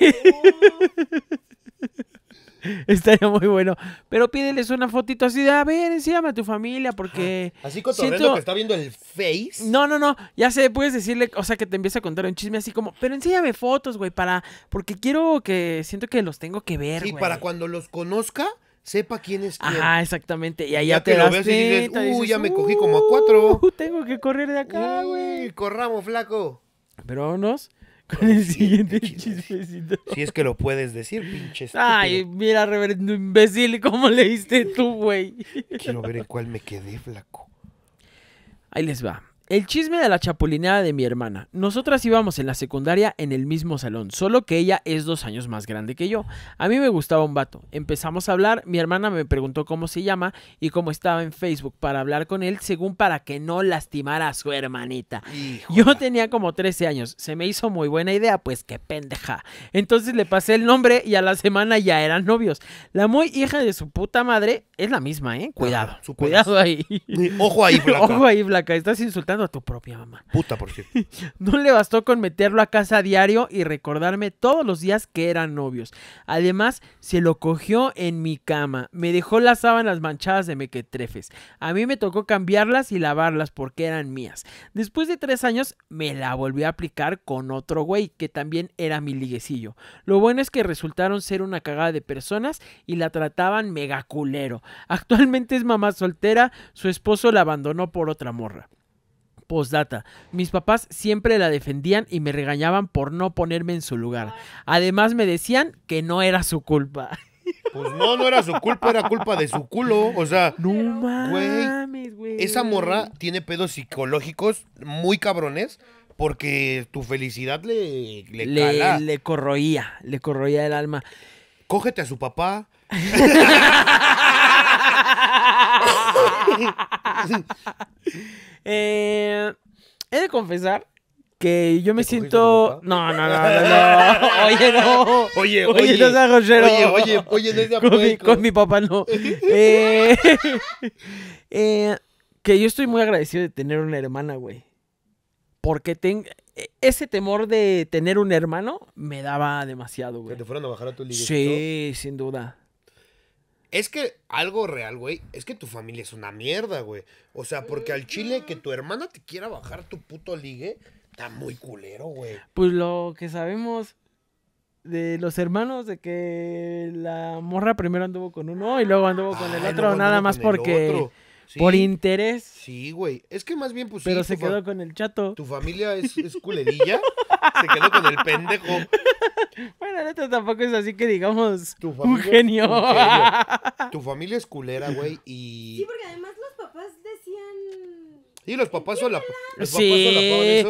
Estaría muy bueno. Pero pídeles una fotito así de, a ver, enséñame a tu familia porque... Así cotorreando siento... que está viendo el Face. No, no, no. Ya sé, puedes decirle, o sea, que te empieza a contar un chisme así como, pero enséñame fotos, güey, para... Porque quiero que... Siento que los tengo que ver, Sí, para cuando los conozca, sepa quién es Ajá, exactamente. Y allá te, lo y dices, uy, ya me cogí uh, como a cuatro. tengo que correr de acá, güey. Corramos, flaco. Pero vámonos con el siguiente chismecito. Si es que lo puedes decir, pinche Ay, mira, reverendo imbécil, cómo leíste tú, güey. Quiero ver en cuál me quedé, flaco. Ahí les va. El chisme de la chapulineada de mi hermana. Nosotras íbamos en la secundaria en el mismo salón, solo que ella es dos años más grande que yo. A mí me gustaba un vato. Empezamos a hablar, mi hermana me preguntó cómo se llama y cómo estaba en Facebook para hablar con él, según para que no lastimara a su hermanita. Yo tenía como 13 años, se me hizo muy buena idea, pues qué pendeja. Entonces le pasé el nombre y a la semana ya eran novios. La muy hija de su puta madre es la misma, ¿eh? Cuidado, su cuidado ahí. Ojo ahí, flaca. Ojo ahí, estás insultando a tu propia mamá. Puta, por cierto. no le bastó con meterlo a casa a diario y recordarme todos los días que eran novios. Además, se lo cogió en mi cama. Me dejó las sábanas manchadas de mequetrefes. A mí me tocó cambiarlas y lavarlas porque eran mías. Después de tres años, me la volví a aplicar con otro güey que también era mi liguecillo. Lo bueno es que resultaron ser una cagada de personas y la trataban mega culero. Actualmente es mamá soltera, su esposo la abandonó por otra morra. Postdata. Mis papás siempre la defendían y me regañaban por no ponerme en su lugar. Además me decían que no era su culpa. Pues no, no era su culpa, era culpa de su culo. O sea, no mames, güey. Esa morra tiene pedos psicológicos muy cabrones porque tu felicidad le le, le corroía, le corroía el alma. Cógete a su papá. eh, he de confesar que yo me siento. No, no, no, no, Oye, no. Oye, oye. Oye, Oye, oye, con, mi, papá no. Eh, eh, que yo estoy muy agradecido de tener una hermana, güey. Porque e, ese temor de tener un hermano me daba demasiado, güey. Que te fueran a bajar a tu liguito. Sí, sin duda. Es que algo real, güey, es que tu familia es una mierda, güey. O sea, porque al chile que tu hermana te quiera bajar tu puto ligue, está muy culero, güey. Pues lo que sabemos de los hermanos, de que la morra primero anduvo con uno y luego anduvo con el otro, nada más porque... Por interés. Sí, güey. Es que más bien, pues. Pero se quedó con el chato. ¿Tu familia es, es culerilla? se quedó con el pendejo. Bueno, neta tampoco es así que digamos. Tu un genio. tu familia es culera, güey. Y. Sí, porque además los papás decían. Sí, los papás son la. Los papás sí.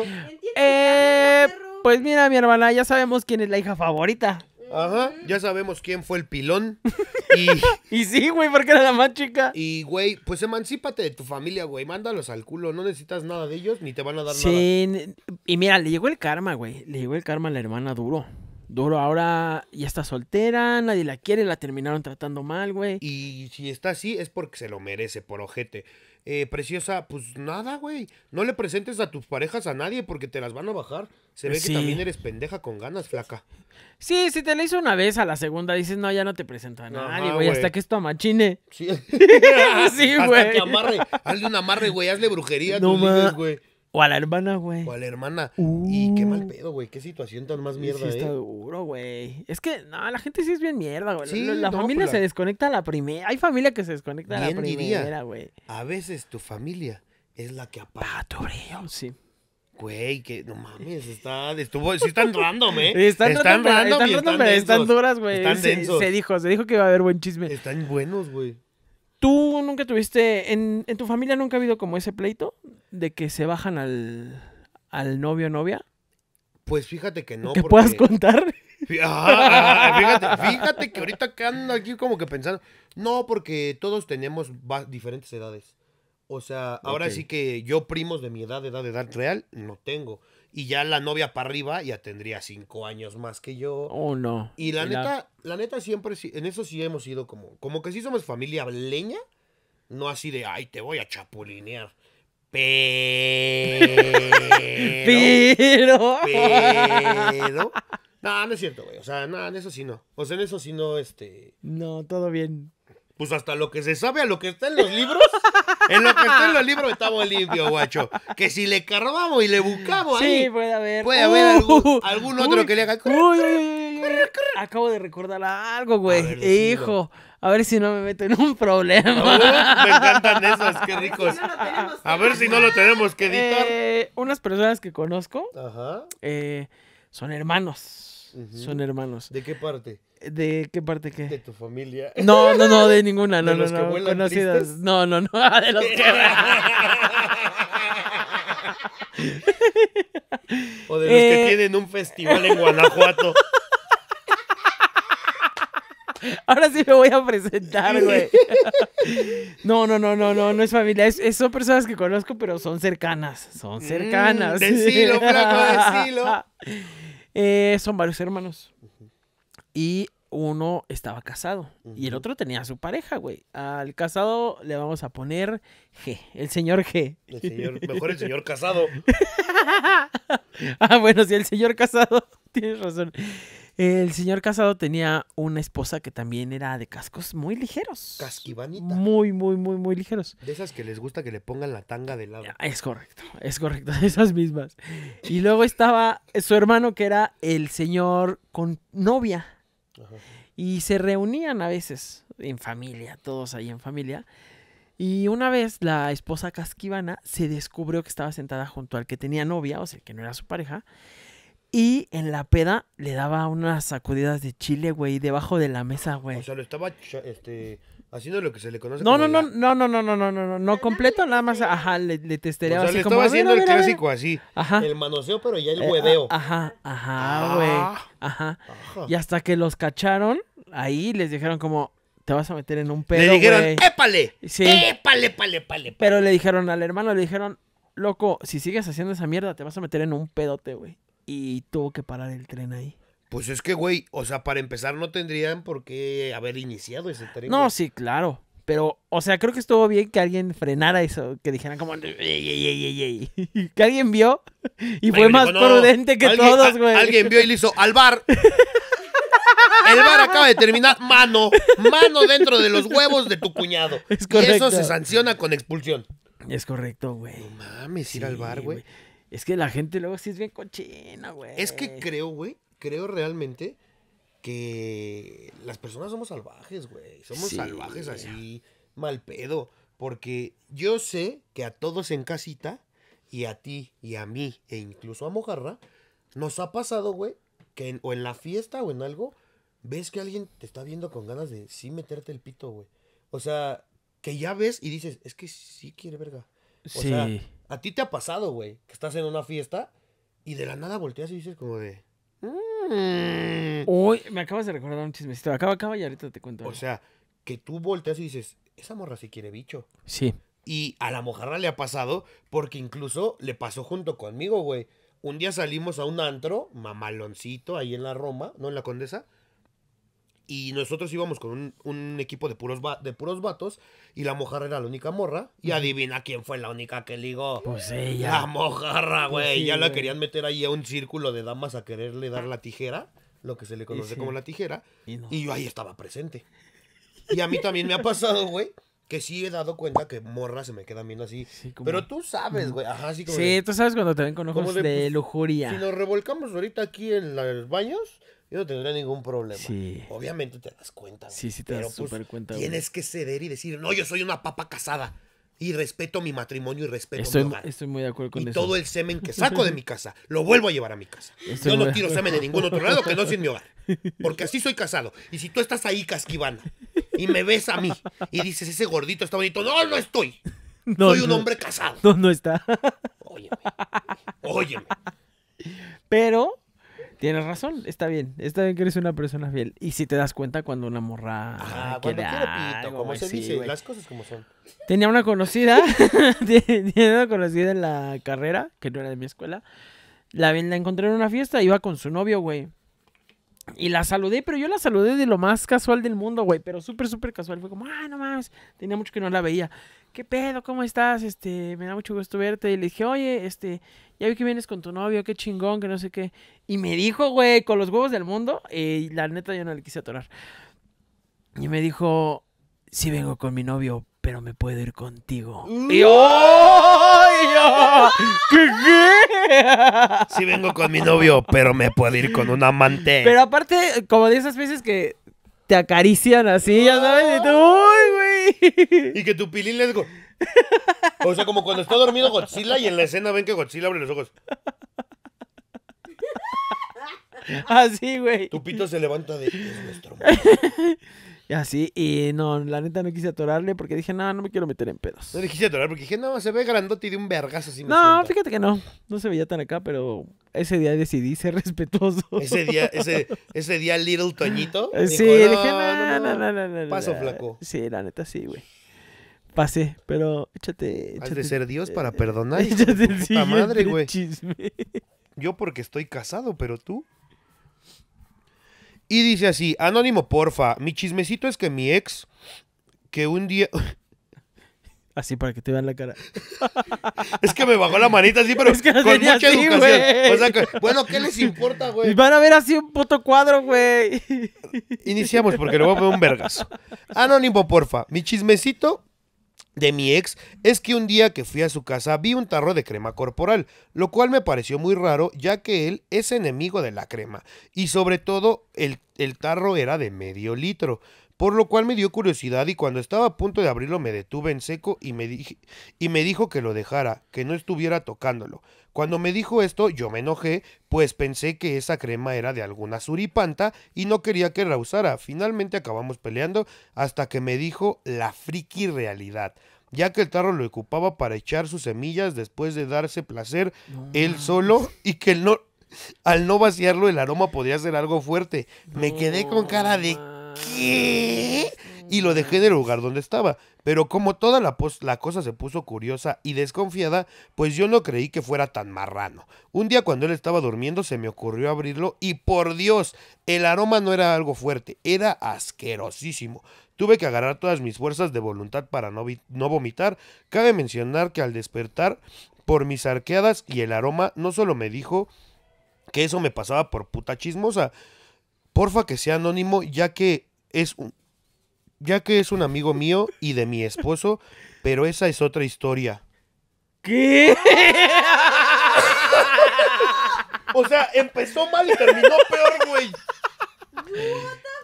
Eh, pues mira, mi hermana, ya sabemos quién es la hija favorita. Ajá, ya sabemos quién fue el pilón. Y, sí, güey, porque era la más chica. Y, güey, pues emancipate de tu familia, güey. Mándalos al culo. No necesitas nada de ellos ni te van a dar nada. y mira, le llegó el karma, güey. Le llegó el karma a la hermana duro. Duro ahora ya está soltera, nadie la quiere, la terminaron tratando mal, güey. Y si está así es porque se lo merece, por ojete. Eh, preciosa, pues nada, güey. No le presentes a tus parejas a nadie porque te las van a bajar. Se ve que también eres pendeja con ganas, flaca. Sí, si te la hizo una vez, a la segunda dices, no, ya no te presento a nadie, güey. Hasta que esto amachine. Sí, güey. sí, Hazle un amarre, güey. Hazle brujería no, güey. O a la hermana, güey. O a la hermana. y qué mal uh. pedo, güey. Qué situación tan más mierda, sí está ¿eh? duro, güey. Es que, no, la gente sí es bien mierda, güey. la, pues familia se desconecta a la primera. Hay familia que se desconecta a la primera, güey. A veces tu familia es la que apaga ah, tu brillo. Sí. Güey, que no mames, está, estuvo, sí están random, ¿eh? Están, están random, están, random, están, están duras, güey. Están Se, se dijo, se dijo que iba a haber buen chisme. Están buenos, güey. ¿Tú nunca tuviste, en, en tu familia nunca ha habido como ese pleito de que se bajan al, al novio o novia? Pues fíjate que no. ¿Que puedas contar? Ah, ah, ah, fíjate, que ahorita que ando aquí como que pensando. No, porque todos tenemos diferentes edades. O sea, ahora sí que yo primos de mi edad, edad, edad real, no tengo y ya la novia para arriba ya tendría cinco años más que yo. Oh, no. Y la, neta, la neta siempre, en eso sí hemos ido como, como que sí somos familia leña, no así de, ay, te voy a chapulinear. Pero, pero. No, no es cierto, güey. O sea, no, en eso sí no. O sea, en eso sí no, este. No, todo bien. Pues hasta lo que se sabe, a lo que está en los libros en lo que está en los libros estamos limpios, guacho. Que si le cargamos y le buscamos sí, ahí. Sí, puede haber. Puede haber uh, uh, uh. algún, otro que le haga. uy, Acabo de recordar algo, güey. hijo. A ver si no me meto en un problema. me encantan esos, qué ricos. A ver si no lo tenemos que editar. Eh, unas personas que conozco eh, son hermanos son hermanos. ¿De qué parte? ¿De qué parte qué? De tu familia. No, no, no, de ninguna, no, ¿De no, los Que vuelan conocidas. No, no, no, ah, de los que. o de los que eh. tienen un festival en Guanajuato. Ahora sí me voy a presentar, güey. No, no, no, no, no, no es familia. Es, son personas que conozco, pero son cercanas. Son mm, cercanas. Mm, decilo, flaco, decilo. Eh, son varios hermanos. Y uno estaba casado y el otro tenía su pareja, güey. Al casado le vamos a poner G, el señor G. mejor el señor casado. ah, bueno, sí, el señor casado. Tienes razón. El señor Casado tenía una esposa que también era de cascos muy ligeros. Casquivanita. Muy, muy, muy, muy ligeros. De esas que les gusta que le pongan la tanga de lado. Ah, es correcto, es correcto, de esas mismas. Y luego estaba su hermano que era el señor con novia. Y se reunían a veces en familia, todos ahí en familia. Y una vez la esposa casquivana se descubrió que estaba sentada junto al que tenía novia, o sea, que no era su pareja. Y en la peda le daba unas sacudidas de chile, güey, debajo de la mesa, güey. O sea, lo estaba este, haciendo lo que se le conoce no, como. No, no, no, no, no, no, no, no, no, no, completo, nada más, ajá, le, le testereaba o sea, así le estaba haciendo el clásico así. Ajá. El manoseo, pero ya el eh, hueveo. ajá, ajá, ah. güey. ajá. ajá. Y hasta que los cacharon, ahí les dijeron como, te vas a meter en un pedo. Le dijeron, wey. ¡épale! Sí. ¡Épale, pale, pale! Pero le dijeron al hermano, le dijeron, loco, si sigues haciendo esa mierda, te vas a meter en un pedote, güey y tuvo que parar el tren ahí. Pues es que, güey, o sea, para empezar no tendrían por qué haber iniciado ese tren. No, sí, claro. Pero, o sea, creo que estuvo bien que alguien frenara eso, que dijeran como, que alguien vio y fue más prudente que todos, güey. alguien vio y le hizo al bar. El bar acaba de terminar mano, mano dentro de los huevos de tu cuñado. y eso se sanciona con expulsión. Es correcto, güey. No mames, ir al bar, güey. Es que la gente luego sí es bien cochina, güey. Es que creo, güey, creo realmente que las personas somos salvajes, güey. Somos salvajes así, mal pedo. Porque yo sé que a todos en casita, y a ti, y a mí, e incluso a Mojarra, nos ha pasado, güey, que o en la fiesta o en algo, ves que alguien te está viendo con ganas de sí meterte el pito, güey. O sea, que ya ves y dices, es que sí quiere verga. O sí. sea, a ti te ha pasado, güey, que estás en una fiesta y de la nada volteas y dices como de... Mm. Uy, me acabas de recordar un chismecito. Acaba, acaba y ahorita te cuento. O sea, que tú volteas y dices, esa morra sí quiere bicho. Sí. Y a la mojarra le ha pasado porque incluso le pasó junto conmigo, güey. Un día salimos a un antro, mamaloncito, ahí en la Roma, no en la Condesa. Y nosotros íbamos con un, equipo de puros, de puros vatos. Y la mojarra era la única morra. Y adivina quién fue la única que ligó. Pues ella. La mojarra, pues güey. ya la querían meter ahí a un círculo de damas a quererle dar la tijera. Lo que se le conoce como la tijera. Y, yo ahí estaba presente. Y a mí también me ha pasado, güey que sí he dado cuenta que morra se me quedan viendo así. Pero tú sabes, mm". güey. Ajá, Sí, tú sabes cuando te ven con ojos de, pues, lujuria. Si nos revolcamos ahorita aquí en los baños, yo no tendría ningún problema. Sí. Obviamente te das cuenta. Sí, sí, te das pues, cuenta. Tienes que ceder y decir, no, yo soy una papa casada. Y respeto mi matrimonio y respeto mi hogar. Estoy muy de acuerdo con y todo el semen que saco de mi casa, lo vuelvo a llevar a mi casa. yo no tiro semen de ningún otro lado que no sea mi hogar. Porque así soy casado. Y si tú estás ahí, casquivana, y me ves a mí y dices, ese gordito está bonito, no, no estoy. No, soy un hombre casado. No, no está. Óyeme. Óyeme. Pero Tienes razón, está bien. Está bien que eres una persona fiel. Y si te das cuenta cuando una morra. Ah, cuando como se dice, las cosas como son. Tenía una conocida, tenía una conocida en la carrera, que no era de mi escuela. La, la encontré en una fiesta, iba con su novio, güey. Y la saludé, pero yo la saludé de lo más casual del mundo, güey. Pero súper, súper casual. Fue como, ah, no mames. Tenía mucho que no la veía. ¿Qué pedo? ¿Cómo estás? Este, me da mucho gusto verte. Y le dije, oye, este, ya vi que vienes con tu novio, qué chingón, que no sé qué. Y me dijo, güey, con los huevos del mundo. Eh, y la neta yo no le quise atorar. Y me dijo, sí vengo con mi novio, pero me puedo ir contigo. Y, ¿Qué, ¿Qué, Sí vengo con mi novio, pero me puedo ir con un amante. Pero aparte, como de esas veces que te acarician así, ya sabes, y tú, ¡uy, güey! Y que tu pilín les... Go... O sea, como cuando está dormido Godzilla y en la escena ven que Godzilla abre los ojos. Así, güey. Tu pito se levanta de... Es nuestro Y así, y no, la neta no quise atorarle porque dije, no, no me quiero meter en pedos. No le quise atorar porque dije, no, se ve grandote y de un vergazo así. No, fíjate que no, no se veía tan acá, pero ese día decidí ser respetuoso. Ese día, ese, ese día Little Toñito. Eh, sí, no, dije, no, no, no, no, no Paso flaco. Sí, la neta sí, güey. Pasé, pero échate, échate. de ser Dios eh, para perdonar. Eh, échate, puta madre, güey. Yo porque estoy casado, pero tú. Y dice así, anónimo, porfa, mi chismecito es que mi ex, que un día... Así para que te vean la cara. es que me bajó la manita así, pero con mucha educación. bueno, ¿qué les importa, güey? Van a ver así un puto cuadro, güey. Iniciamos porque luego voy a un vergazo. Anónimo, porfa. Mi chismecito de mi ex es que un día que fui a su casa vi un tarro de crema corporal, lo cual me pareció muy raro ya que él es enemigo de la crema y sobre todo el, el tarro era de medio litro por lo cual me dio curiosidad y cuando estaba a punto de abrirlo me detuve en seco y me, dije, y me dijo que lo dejara, que no estuviera tocándolo. Cuando me dijo esto yo me enojé, pues pensé que esa crema era de alguna suripanta y no quería que la usara. Finalmente acabamos peleando hasta que me dijo la friki realidad ya que el tarro lo ocupaba para echar sus semillas después de darse placer él solo y que al no vaciarlo el aroma podía ser algo fuerte. Me quedé con cara de ¿Qué? Y lo dejé en el lugar donde estaba. Pero como toda la, la, cosa se puso curiosa y desconfiada, pues yo no creí que fuera tan marrano. Un día cuando él estaba durmiendo se me ocurrió abrirlo y por Dios, el aroma no era algo fuerte, era asquerosísimo. Tuve que agarrar todas mis fuerzas de voluntad para no, no vomitar. Cabe mencionar que al despertar, por mis arqueadas y el aroma, no solo me dijo que eso me pasaba por puta chismosa, Porfa que sea anónimo, ya que es un, ya que es un amigo mío y de mi esposo, pero esa es otra historia. ¿Qué? O sea, empezó mal y terminó peor, güey.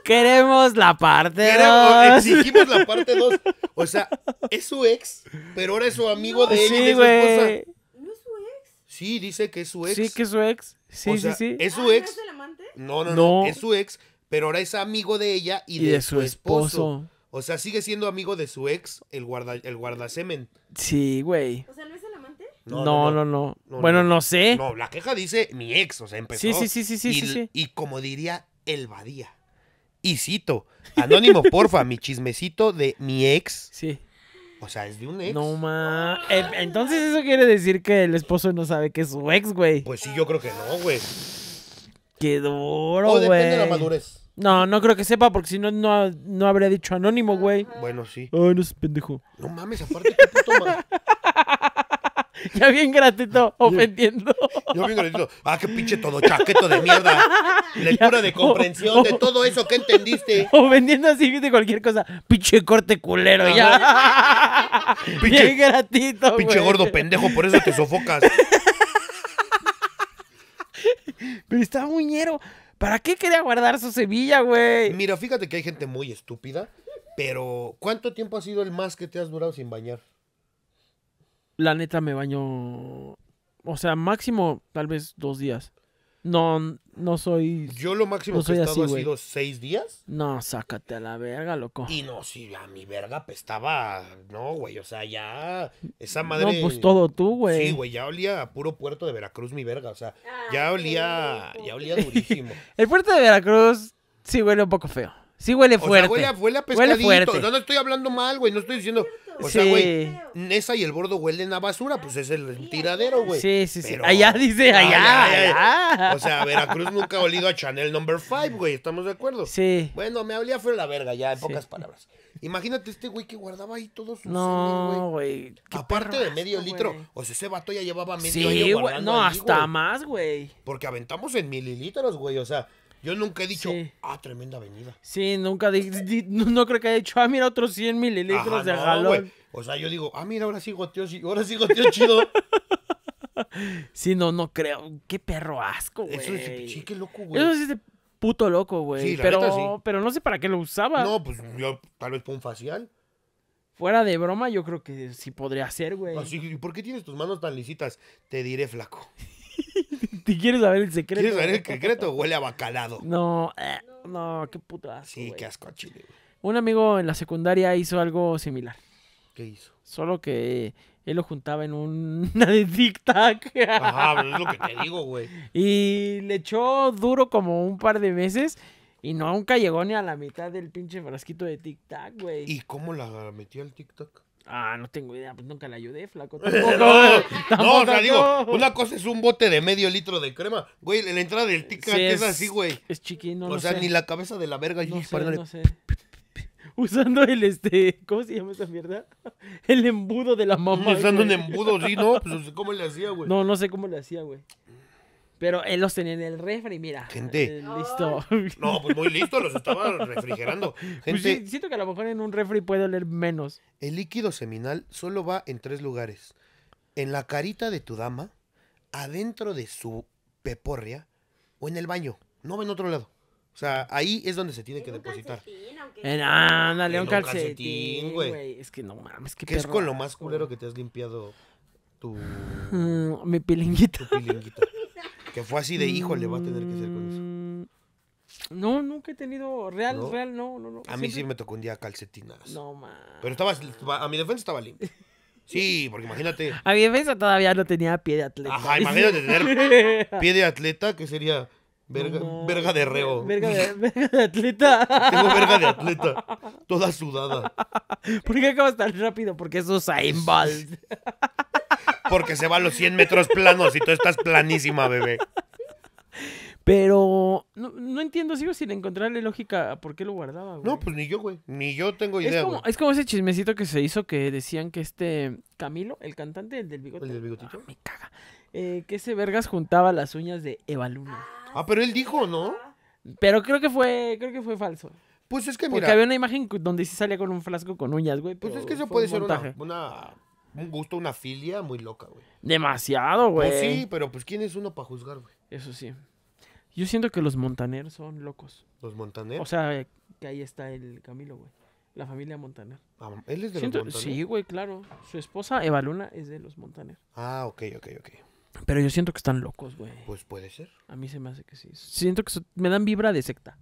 Queremos la parte 2. Exigimos la parte 2. O sea, es su ex, pero ahora es su amigo de él y de su esposa. Sí, dice que es su ex. Sí, que es su ex. Sí, sí, sí. Es su ah, ex. ¿no, es el amante? No, no, no, Es su ex, pero ahora es amigo de ella y, de, su esposo. O sea, sigue siendo amigo de su ex, el guarda, el guardasemen. Sí, güey. O sea, ¿no es el amante? No, no, no. bueno, no. sé. No, la queja dice mi ex, o sea, empezó. Sí, sí, sí, sí, sí. Y, sí, sí. y como diría el Badía. Y cito, anónimo, porfa, mi chismecito de mi ex. Sí. O sea, es de un ex. No ma. Entonces eso quiere decir que el esposo no sabe que es su ex, güey. Pues sí, yo creo que no, güey. Qué duro, O güey. depende la madurez. No, no creo que sepa porque si no, no, habría dicho anónimo, güey. Bueno, sí. Ay, no es pendejo. No mames, aparte, qué puto, Ya bien gratito, ofendiendo. Yo bien gratito. Ah, qué pinche todo chaqueto de mierda. Lectura de comprensión de oh, oh. todo eso que entendiste. Ofendiendo así de cualquier cosa. Pinche corte culero, ya. Pinche, bien gratito Pinche gordo pendejo, por eso te sofocas. Pero está muñero. ¿Para qué quería guardar su semilla, güey? Mira, fíjate que hay gente muy estúpida, pero ¿cuánto tiempo ha sido el más que te has durado sin bañar? la neta me baño, o sea, máximo tal vez dos días. No, no soy. Yo lo máximo que he estado ha sido seis días. No, sácate a la verga, loco. Y no, sí, a mi verga pestaba. No, güey, o sea, ya. Esa madre. No, pues todo tú, güey. Sí, güey, ya olía a puro puerto de Veracruz, mi verga. O sea, ah, ya olía. Ya olía durísimo. El puerto de Veracruz sí huele un poco feo. Sí huele fuerte. huele, no estoy hablando mal, güey. No estoy diciendo. O sea, güey, esa y el bordo huelen a basura, pues es el tiradero, güey. Sí, sí, sí. Allá dice, allá, O sea, Veracruz nunca ha olido a Chanel number 5, güey, ¿estamos de acuerdo? Sí. Bueno, me olía fue la verga ya, en pocas palabras. Imagínate este güey que guardaba ahí todos sus No, güey. Aparte de medio litro. O sea, ese vato ya llevaba medio sí, año No, hasta más, güey. Porque aventamos en mililitros, güey. O sea, yo nunca he dicho, ah, tremenda avenida. Sí, nunca di, no, creo que haya dicho, ah, mira, otros 100 mililitros de no, jalón. O sea, yo digo, ah, mira, ahora sí goteó, ahora sí goteo chido. sí, no, no creo. Qué perro asco, güey. Eso es, sí, qué loco, güey. Eso es de puto loco, güey. Sí, pero, pero no sé para qué lo usaba. No, pues yo, tal vez por un facial. Fuera de broma, yo creo que sí podría ser, güey. ¿y ¿Por qué tienes tus manos tan lisitas? Te diré, flaco. Si quieres saber el secreto. ¿Quieres saber el secreto? Huele a bacalado. No, eh, no, qué puta. Sí, qué asco Chile. Güey. Un amigo en la secundaria hizo algo similar. ¿Qué hizo? Solo que él lo juntaba en una de tic-tac. Ajá, pues, es lo que te digo, güey. Y le echó duro como un par de meses. Y no nunca llegó ni a la mitad del pinche frasquito de tic-tac, güey. ¿Y cómo la metió al tic-tac? Ah, no tengo idea, pues nunca la ayudé, flaco. no, no, o sea, digo, una cosa es un bote de medio litro de crema. Güey, la entrada del tic-tac es, así, güey. Es sé O sea, ni la cabeza de la verga. No, sé, no sé. Usando el, este, ¿cómo se llama esa mierda? El embudo de la mamá. Usando un embudo, sí, ¿no? Pues, ¿cómo le hacía, güey? No, no sé cómo le hacía, güey. Pero él eh, los tenía en el refri, mira. Gente. Eh, listo. No, pues muy listo, los estaba refrigerando. Pues Gente, pues siento que a lo mejor en un refri puede oler menos. El líquido seminal solo va en tres lugares. En la carita de tu dama, adentro de su peporria o en el baño, no en otro lado. O sea, ahí es donde se tiene que depositar. en, ándale, calcetín, güey. Es que no mames, ¿Qué perro, es con lo más culero que te has limpiado tu... mi pilinguita. Tu pilinguita. Que fue así de hijo, le va a tener que hacer con eso. Mm, no, nunca he tenido real, real, no, no, no. A mí sí me tocó un día calcetinas. No, man. Pero estaba, a mi defensa estaba limpio. Sí, porque imagínate. A mi defensa todavía no tenía pie de atleta. Ajá, imagínate tener pie de atleta que sería verga, de reo. Verga de, verga atleta. Tengo verga de atleta, toda sudada. ¿Por qué acabas tan rápido? Porque eso es a porque se va a los 100 metros planos y tú estás planísima, bebé. Pero no, entiendo, sigo sin encontrarle lógica a por qué lo guardaba, güey. No, pues ni yo, güey. Ni yo tengo idea. Es como, güey. es como ese chismecito que se hizo que decían que este Camilo, el cantante, el del bigote. El del bigotito. Ah, me caga. Eh, que ese Vergas juntaba las uñas de Eva Luna. Ah, pero él dijo, ¿no? Pero creo que fue, creo que fue falso. Pues es que mira. Porque había una imagen donde sí salía con un frasco con uñas, güey. Pues es que eso puede ser una un gusto, una filia muy loca, güey. Demasiado, güey. Pues sí, pero pues ¿quién es uno para juzgar, güey? Eso sí. Yo siento que los Montaner son locos. ¿Los montaneros? O sea, que ahí está el Camilo, güey. La familia Montaner. Ah, él es de los Montaner. Sí, güey, claro. Su esposa, Eva Luna, es de los Montaner. Ah, ok, ok, ok. Pero yo siento que están locos, güey. Pues puede ser. A mí se me hace que sí. Siento que me dan vibra de secta.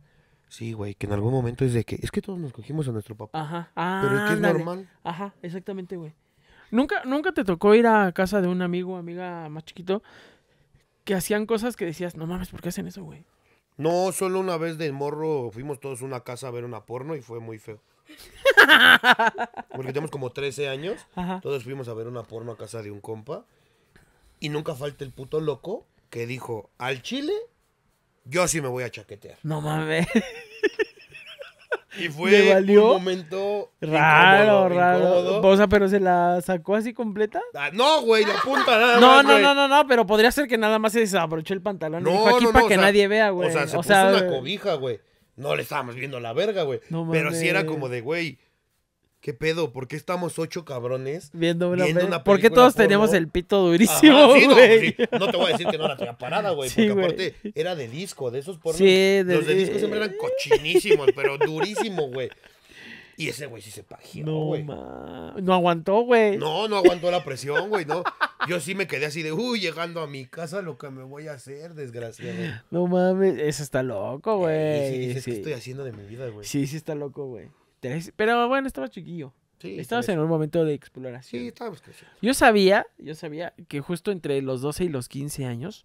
Sí, güey, que en algún momento es de que es que todos nos cogimos a nuestro papá. Ajá. pero es que es normal. Ajá, exactamente, güey. ¿Nunca, ¿Nunca te tocó ir a casa de un amigo, amiga más chiquito, que hacían cosas que decías, no mames, ¿por qué hacen eso, güey? No, solo una vez de morro fuimos todos a una casa a ver una porno y fue muy feo. Porque tenemos como 13 años, todos fuimos a ver una porno a casa de un compa y nunca falta el puto loco que dijo, al chile, yo sí me voy a chaquetear. No mames. Y fue un momento raro, raro. O sea, pero se la sacó así completa. Ah, no, güey, la punta nada no, No, no, no, no, pero podría ser que nada más se desabrochó el pantalón. No, y aquí para que nadie vea, güey. O sea, se puso una cobija, güey. No le estábamos viendo la verga, güey. pero sí era como de, güey, ¿Qué pedo? ¿Por qué estamos ocho cabrones viendo una, viendo ¿Por qué todos tenemos teníamos el pito durísimo, sí, no, no, te voy a decir que no la tenía parada, güey, porque aparte era de disco, de esos pornos. De... Los de disco siempre eran cochinísimos, pero durísimo, güey. Y ese güey sí se pagió, no, No aguantó, güey. No, no aguantó la presión, güey, no. Yo sí me quedé así de, uy, llegando a mi casa, lo que me voy a hacer, desgraciado. No mames, eso está loco, güey. Sí, sí, que estoy haciendo de mi vida, güey. Sí, sí está loco, güey pero bueno, estaba chiquillo. Sí, Estabas en un momento de exploración. Sí, estábamos Yo sabía, yo sabía que justo entre los 12 y los 15 años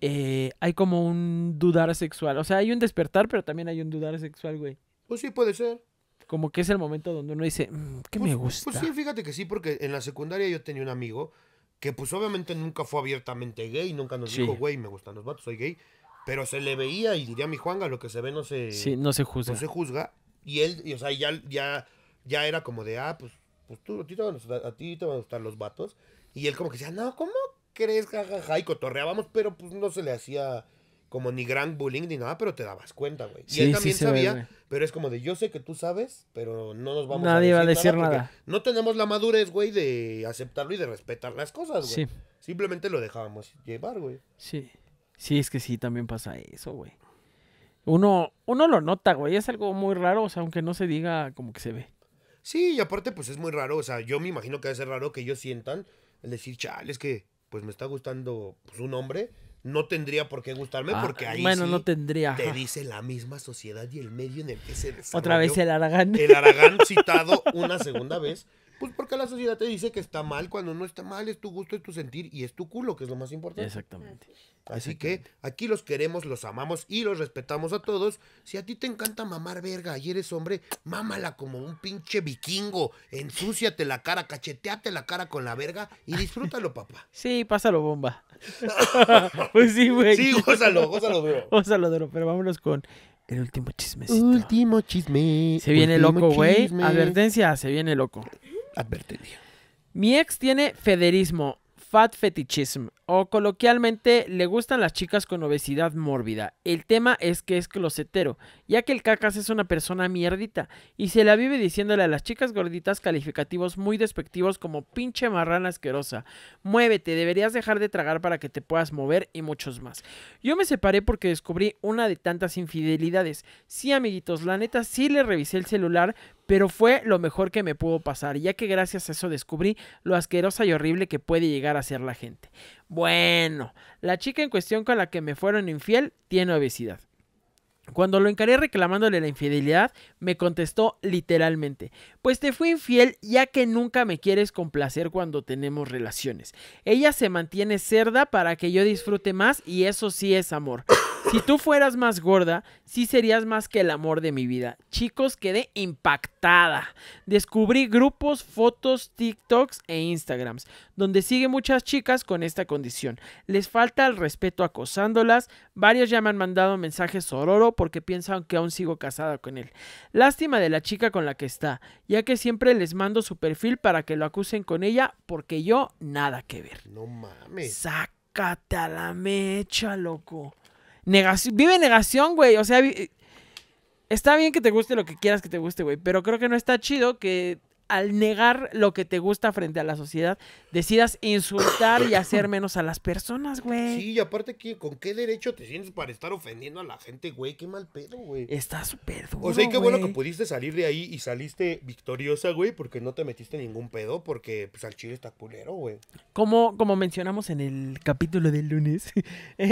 eh, hay como un dudar sexual. O sea, hay un despertar, pero también hay un dudar sexual, güey. Pues sí, puede ser. Como que es el momento donde uno dice, mm, ¿qué pues me pues gusta? Pues sí, fíjate que sí, porque en la secundaria yo tenía un amigo que pues obviamente nunca fue abiertamente gay, nunca nos dijo, güey, me gustan los vatos, soy gay, pero se le veía y diría mi Juanga, lo que se ve no se... Sí, no se juzga. No se juzga. Y él, o sea, ya, ya, ya era como de, ah, pues, pues tú, a ti, te van a, gustar, los vatos. Y él como que decía, no, ¿cómo crees? Jajaja, y cotorreábamos, pero pues no se le hacía como ni gran bullying ni nada, pero te dabas cuenta, güey. y él también sabía, pero es como de yo sé que tú sabes, pero no nos vamos Nadie a decir, va a decir nada. No tenemos la madurez, güey, de aceptarlo y de respetar las cosas, güey. Simplemente lo dejábamos llevar, güey. Sí. Sí, es que sí, también pasa eso, güey uno, lo nota, güey. Es algo muy raro, o sea, aunque no se diga como que se ve. Sí, y aparte, pues es muy raro. O sea, yo me imagino que debe ser raro que ellos sientan el decir, chale, es que pues me está gustando su pues, un hombre. No tendría por qué gustarme ah, porque ahí bueno, no tendría. te dice la misma sociedad y el medio en el que se desarrolla. Otra vez el Aragán. El Aragán citado una segunda vez. Pues porque la sociedad te dice que está mal cuando no está mal, es tu gusto, es tu sentir y es tu culo, que es lo más importante. Exactamente. Así que aquí los queremos, los amamos y los respetamos a todos. Si a ti te encanta mamar verga y eres hombre, mámala como un pinche vikingo. Ensúciate la cara, cacheteate la cara con la verga y disfrútalo, papá. Sí, pásalo bomba. pues sí, güey. Sí, gózalo, gózalo duro. pero vámonos con el último chismecito. Último chisme. Se viene loco, güey. Advertencia, se viene loco. Advertencia. Mi ex tiene federismo Fat Fetichism o coloquialmente le gustan las chicas con obesidad mórbida. El tema es que es closetero, ya que el cacas es una persona mierdita y se la vive diciéndole a las chicas gorditas calificativos muy despectivos como pinche marrana asquerosa, muévete, deberías dejar de tragar para que te puedas mover y muchos más. Yo me separé porque descubrí una de tantas infidelidades. Sí, amiguitos, la neta sí le revisé el celular, pero fue lo mejor que me pudo pasar, ya que gracias a eso descubrí lo asquerosa y horrible que puede llegar a ser la gente. Bueno, la chica en cuestión con la que me fueron infiel tiene obesidad. Cuando lo encaré reclamándole la infidelidad, me contestó literalmente, pues te fui infiel ya que nunca me quieres complacer cuando tenemos relaciones. Ella se mantiene cerda para que yo disfrute más y eso sí es amor. Si tú fueras más gorda, sí serías más que el amor de mi vida. Chicos, quedé impactada. Descubrí grupos, fotos, TikToks e Instagrams, donde sigue muchas chicas con esta condición. Les falta el respeto acosándolas. Varios ya me han mandado mensajes sororo porque piensan que aún sigo casada con él. Lástima de la chica con la que está, ya que siempre les mando su perfil para que lo acusen con ella porque yo nada que ver. No mames. Sácate a la mecha, loco negación, vive negación, güey. O sea, está bien que te guste lo que quieras que te guste, güey, pero creo que no está chido que al negar lo que te gusta frente a la sociedad, decidas insultar y hacer menos a las personas, güey. Sí, y aparte, ¿con qué derecho te sientes para estar ofendiendo a la gente, güey? Qué mal pedo, güey. Está súper duro, O sea, y qué bueno que pudiste salir de ahí y saliste victoriosa, güey, porque no te metiste ningún pedo, porque pues al chile está culero, güey. Como, como mencionamos en el capítulo del lunes,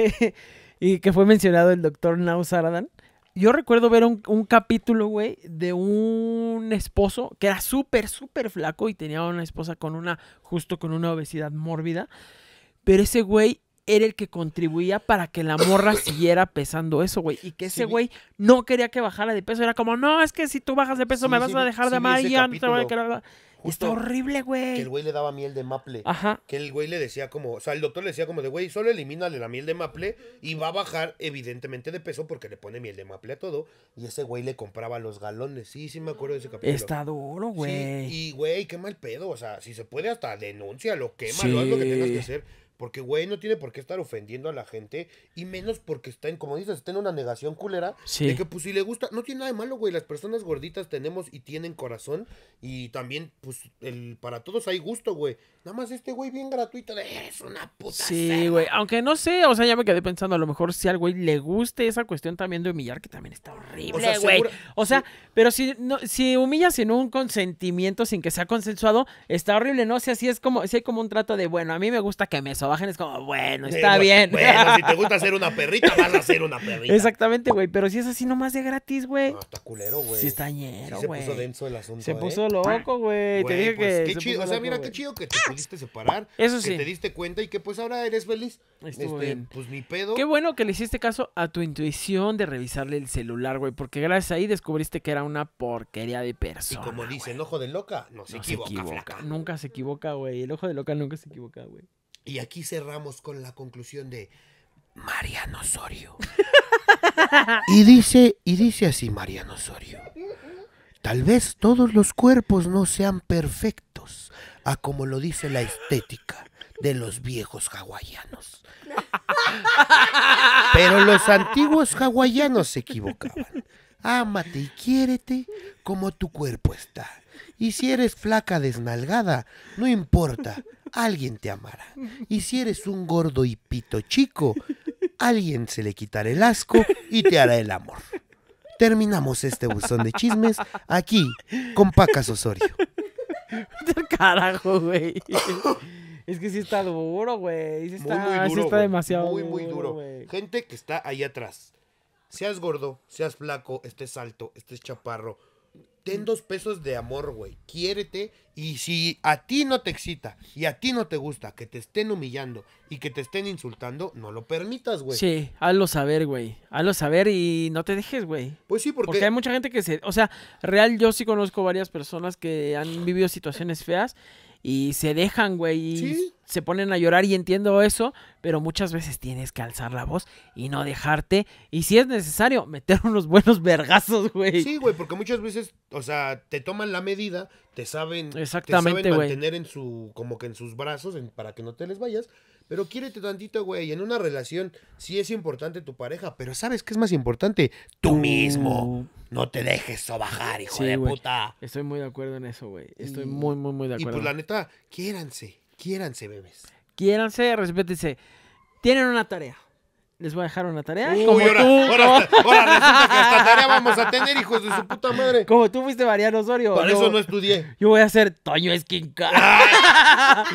y que fue mencionado el doctor Nausaradan. Saradan. Yo recuerdo ver un, capítulo, güey, de un esposo que era súper, súper flaco y tenía una esposa con una, justo con una obesidad mórbida. Pero ese güey era el que contribuía para que la morra siguiera pesando eso, güey. Y que ese güey no quería que bajara de peso. Era como, no, es que si tú bajas de peso me vas a dejar de amar y ya no te voy a quedar... Justo horrible, güey. Que el güey le daba miel de maple. Ajá. Que el güey le decía como, o sea, el doctor le decía como de, güey, solo elimínale la miel de maple y va a bajar evidentemente de peso porque le pone miel de maple a todo. Y ese güey le compraba los galones. Sí, sí me acuerdo de ese capítulo. Está duro, güey. y, güey, quema el pedo. O sea, si se puede hasta denúncialo, Lo sí. haz lo que tengas que hacer. Porque, güey, no tiene por qué estar ofendiendo a la gente. Y menos porque está en, como dices, está en una negación culera. Sí. De que, pues, si le gusta, no tiene nada de malo, güey. Las personas gorditas tenemos y tienen corazón. Y también, pues, el para todos hay gusto, güey. Nada más este güey bien gratuito de, eres una puta. Sí, güey. Aunque no sé, o sea, ya me quedé pensando, a lo mejor si al güey le guste esa cuestión también de humillar, que también está horrible, o sea, güey. O sea, pero si, no, si humillas sin un consentimiento, sin que sea consensuado, está horrible, ¿no? O así es como, si hay como un trato de, bueno, a mí me gusta que me bajen es como, bueno, eh, está bien. Bueno, si te gusta ser una perrita, vas a ser una perrita. Exactamente, güey. Pero si es así nomás de gratis, güey. No, está culero, güey. Sí está ñero, güey. se puso denso el asunto. Se ¿eh? puso loco, güey. Te dije pues, que. Qué chido. o sea, mira, qué chido que te pudiste separar. Eso sí. Que te diste cuenta y que pues ahora eres feliz. este, Pues mi pedo. Qué bueno que le hiciste caso a tu intuición de revisarle el celular, güey. Porque gracias a ahí descubriste que era una porquería de persona. Y como dice, el ojo de loca no se equivoca. Se equivoca. Nunca se equivoca, güey. El ojo de loca nunca se equivoca, güey. Y aquí cerramos con la conclusión de Mariano Osorio. y, dice, y dice así Mariano Osorio. Tal vez todos los cuerpos no sean perfectos a como lo dice la estética de los viejos hawaianos. Pero los antiguos hawaianos se equivocaban. Ámate y quiérete como tu cuerpo está. Y si eres flaca desnalgada, no importa, alguien te amará. Y si eres un gordo y pito chico, alguien se le quitará el asco y te hará el amor. Terminamos este buzón de chismes aquí con Pacas Osorio. Carajo, güey. Es que sí está duro, güey. Sí está, muy, muy duro, está demasiado Muy, muy duro. Gente que está ahí atrás. Seas gordo, seas flaco, estés alto, estés chaparro, Ten mm. dos pesos de amor, güey. Quiérete. Y si a ti no te excita y a ti no te gusta que te estén humillando y que te estén insultando, no lo permitas, güey. Sí, hazlo saber, güey. Hazlo saber y no te dejes, güey. Pues sí, porque... porque hay mucha gente que se... O sea, real, yo sí conozco varias personas que han vivido situaciones feas y se dejan, güey, se ponen a llorar y entiendo eso, pero muchas veces tienes que alzar la voz y no dejarte, y si es necesario, meter unos buenos vergazos, güey. Sí, güey, porque muchas veces, o sea, te toman la medida, te saben, Exactamente, te saben mantener en su, como que en sus brazos para que no te les vayas, pero quiérete tantito, güey. En una relación sí es importante tu pareja, pero ¿sabes qué es más importante? Tú mismo. No te dejes sobajar, hijo de puta. Estoy muy de acuerdo en eso, güey. Estoy muy, muy, muy de acuerdo. Y pues la neta, quiéranse, quiéranse, bebés. Quiéranse, respétense. Tienen una tarea les voy a dejar una tarea. como ahora, tú. Ahora, resulta que esta tarea vamos a tener, hijos de su puta madre. Como tú fuiste Mariano Osorio. por eso no estudié. Yo voy a ser Toño Esquinca.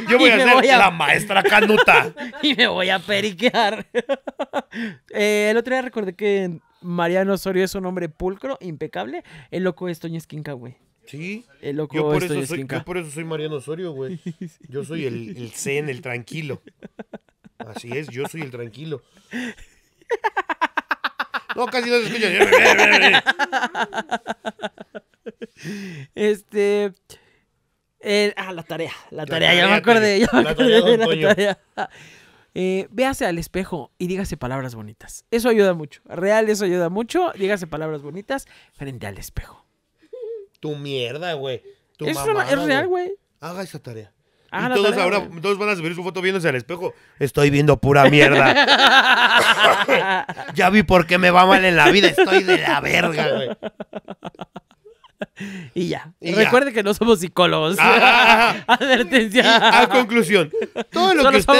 yo voy a ser la maestra Canuta. y me voy a periquear. Eh, el otro día recordé que Mariano Osorio es un hombre pulcro, impecable. El loco es Toño Esquinca, güey. Sí. El loco es Toño Esquinca yo por eso soy Mariano Osorio, güey. Yo soy el, el zen, el tranquilo. Así es, yo soy el tranquilo. No, casi no se escucha. Este. ah, la tarea. La, tarea, ya me acordé. Ya la tarea, la eh, véase al espejo y dígase palabras bonitas. Eso ayuda mucho. Real, eso ayuda mucho. Dígase palabras bonitas frente al espejo. Tu mierda, güey. es real, güey. Haga esa tarea. Ah, y todos ahora, todos van a subir su foto viéndose al espejo. Estoy viendo pura mierda. ya vi por qué me va mal en la vida. Estoy de la verga, güey. Y ya. Y Recuerde que no somos psicólogos. Ah. Advertencia. a conclusión. Todo lo que usted,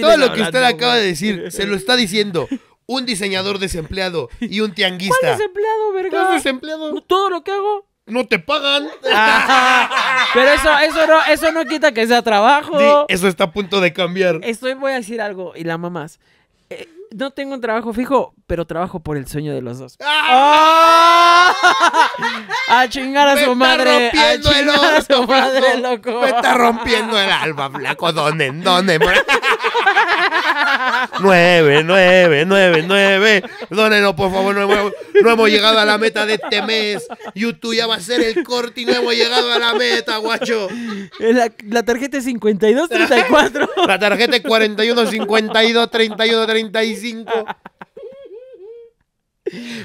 todo lo que usted acaba de decir, se lo está diciendo un diseñador desempleado y un tianguista. desempleado, verga? desempleado? Todo lo que hago no te pagan. pero eso, eso, no, eso no quita que sea trabajo. eso está a punto de cambiar. Estoy, voy a decir algo, y la mamás. Eh, no tengo un trabajo fijo, pero trabajo por el sueño de los dos. Ah. ¡Ah! A chingar a su madre. Está rompiendo el su madre, loco. Me está rompiendo el alma, flaco. Donen, donen. 9, 9, 9, 9. por favor, no hemos, llegado a la meta de este mes. YouTube ya va a ser el corte y no hemos llegado a la meta, guacho. La, la tarjeta es 34 La tarjeta es 41 52 31 35.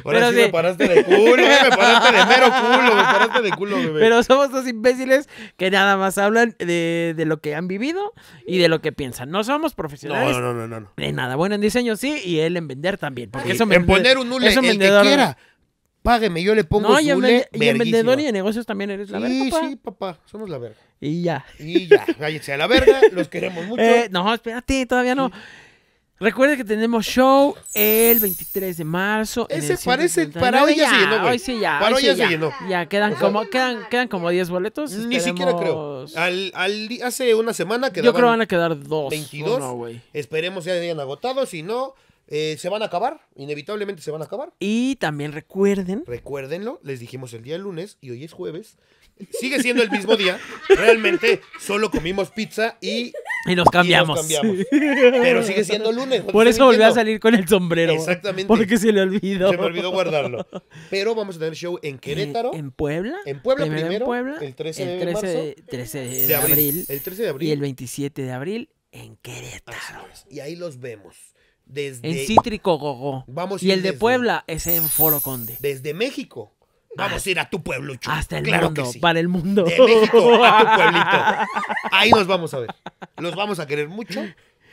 Ahora pero sí me paraste de culo, me paraste de mero culo, me paraste de culo, bebé. Pero somos dos imbéciles que nada más hablan de, de, lo que han vivido y de lo que piensan. No somos profesionales. No, no, no, no. De nada. Bueno, en diseño sí y él en vender también. Porque eso en poner un nule, eso el vendedor... que quiera. Págueme, yo le pongo no, y, y en vendedor y en negocios también eres la verga, Sí, sí, papá, somos la verga. Y ya. Y ya, váyanse a la verga, los queremos mucho. Eh, no, espérate, todavía no. Recuerden que tenemos show el 23 de marzo. Ese parece, para hoy ya, se llenó, Para hoy ya, se llenó. Ya, quedan, como, quedan, quedan como 10 boletos. Ni siquiera creo. Al, hace una semana quedaban Yo creo van a quedar dos. 22. Esperemos ya hayan agotado, si no... Eh, se van a acabar, inevitablemente se van a acabar. Y también recuerden. Recuérdenlo, les dijimos el día lunes y hoy es jueves sigue siendo el mismo día. Realmente solo comimos pizza y. nos cambiamos. Pero sigue siendo lunes. Por eso volvió a salir con el sombrero. Exactamente. Porque se le olvidó. Se me olvidó guardarlo. Pero vamos a tener show en Querétaro. ¿En Puebla? En Puebla primero. en Puebla, el 13, de, el 13 de, abril, El 13 de abril. Y el 27 de abril en Querétaro. Y ahí los vemos. Desde... En Cítrico Gogo. y el de Puebla es en Foro Conde. Desde México. Vamos a ir a tu pueblo, Hasta el mundo, para el mundo. a tu pueblito. Ahí nos vamos a ver. Los vamos a querer mucho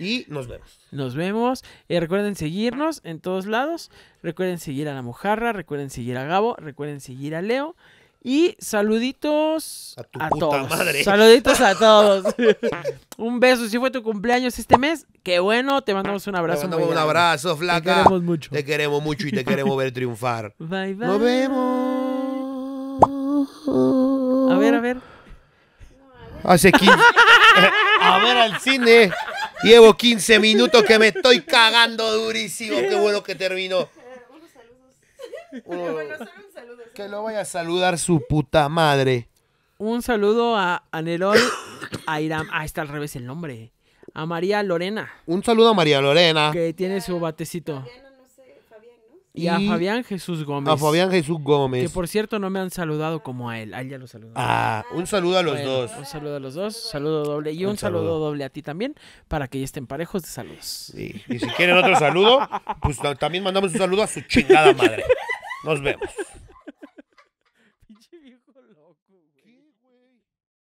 y nos vemos. Nos vemos. y eh, recuerden seguirnos en todos lados. Recuerden seguir a La Mojarra. Recuerden seguir a Gabo. Recuerden seguir a Leo. Y saluditos a, todos. Saluditos a todos. un beso. Si fue tu cumpleaños este mes, qué bueno. Te mandamos un abrazo. Te mandamos un abrazo, flaca. Te queremos mucho. Te queremos mucho y te queremos ver triunfar. Bye, bye. Nos vemos. A ver, a ver. Hace 15. Eh, a ver al cine. Llevo 15 minutos que me estoy cagando durísimo. Qué bueno que terminó. bueno, un saludo, oh, que lo vaya a saludar su puta madre. Un saludo a Anelol Airam. Ah, está al revés el nombre. A María Lorena. Un saludo a María Lorena. Que tiene su batecito. Y, a Fabián Jesús Gómez. A Fabián Jesús Gómez. Que por cierto no me han saludado como a él. A él ya lo saludó. Ah, un saludo a los dos. Un saludo a los dos. Saludo doble. Y un, saludo. doble a ti también. Para que estén parejos de saludos. Y si quieren otro saludo, pues también mandamos un saludo a su chingada madre. Nos vemos.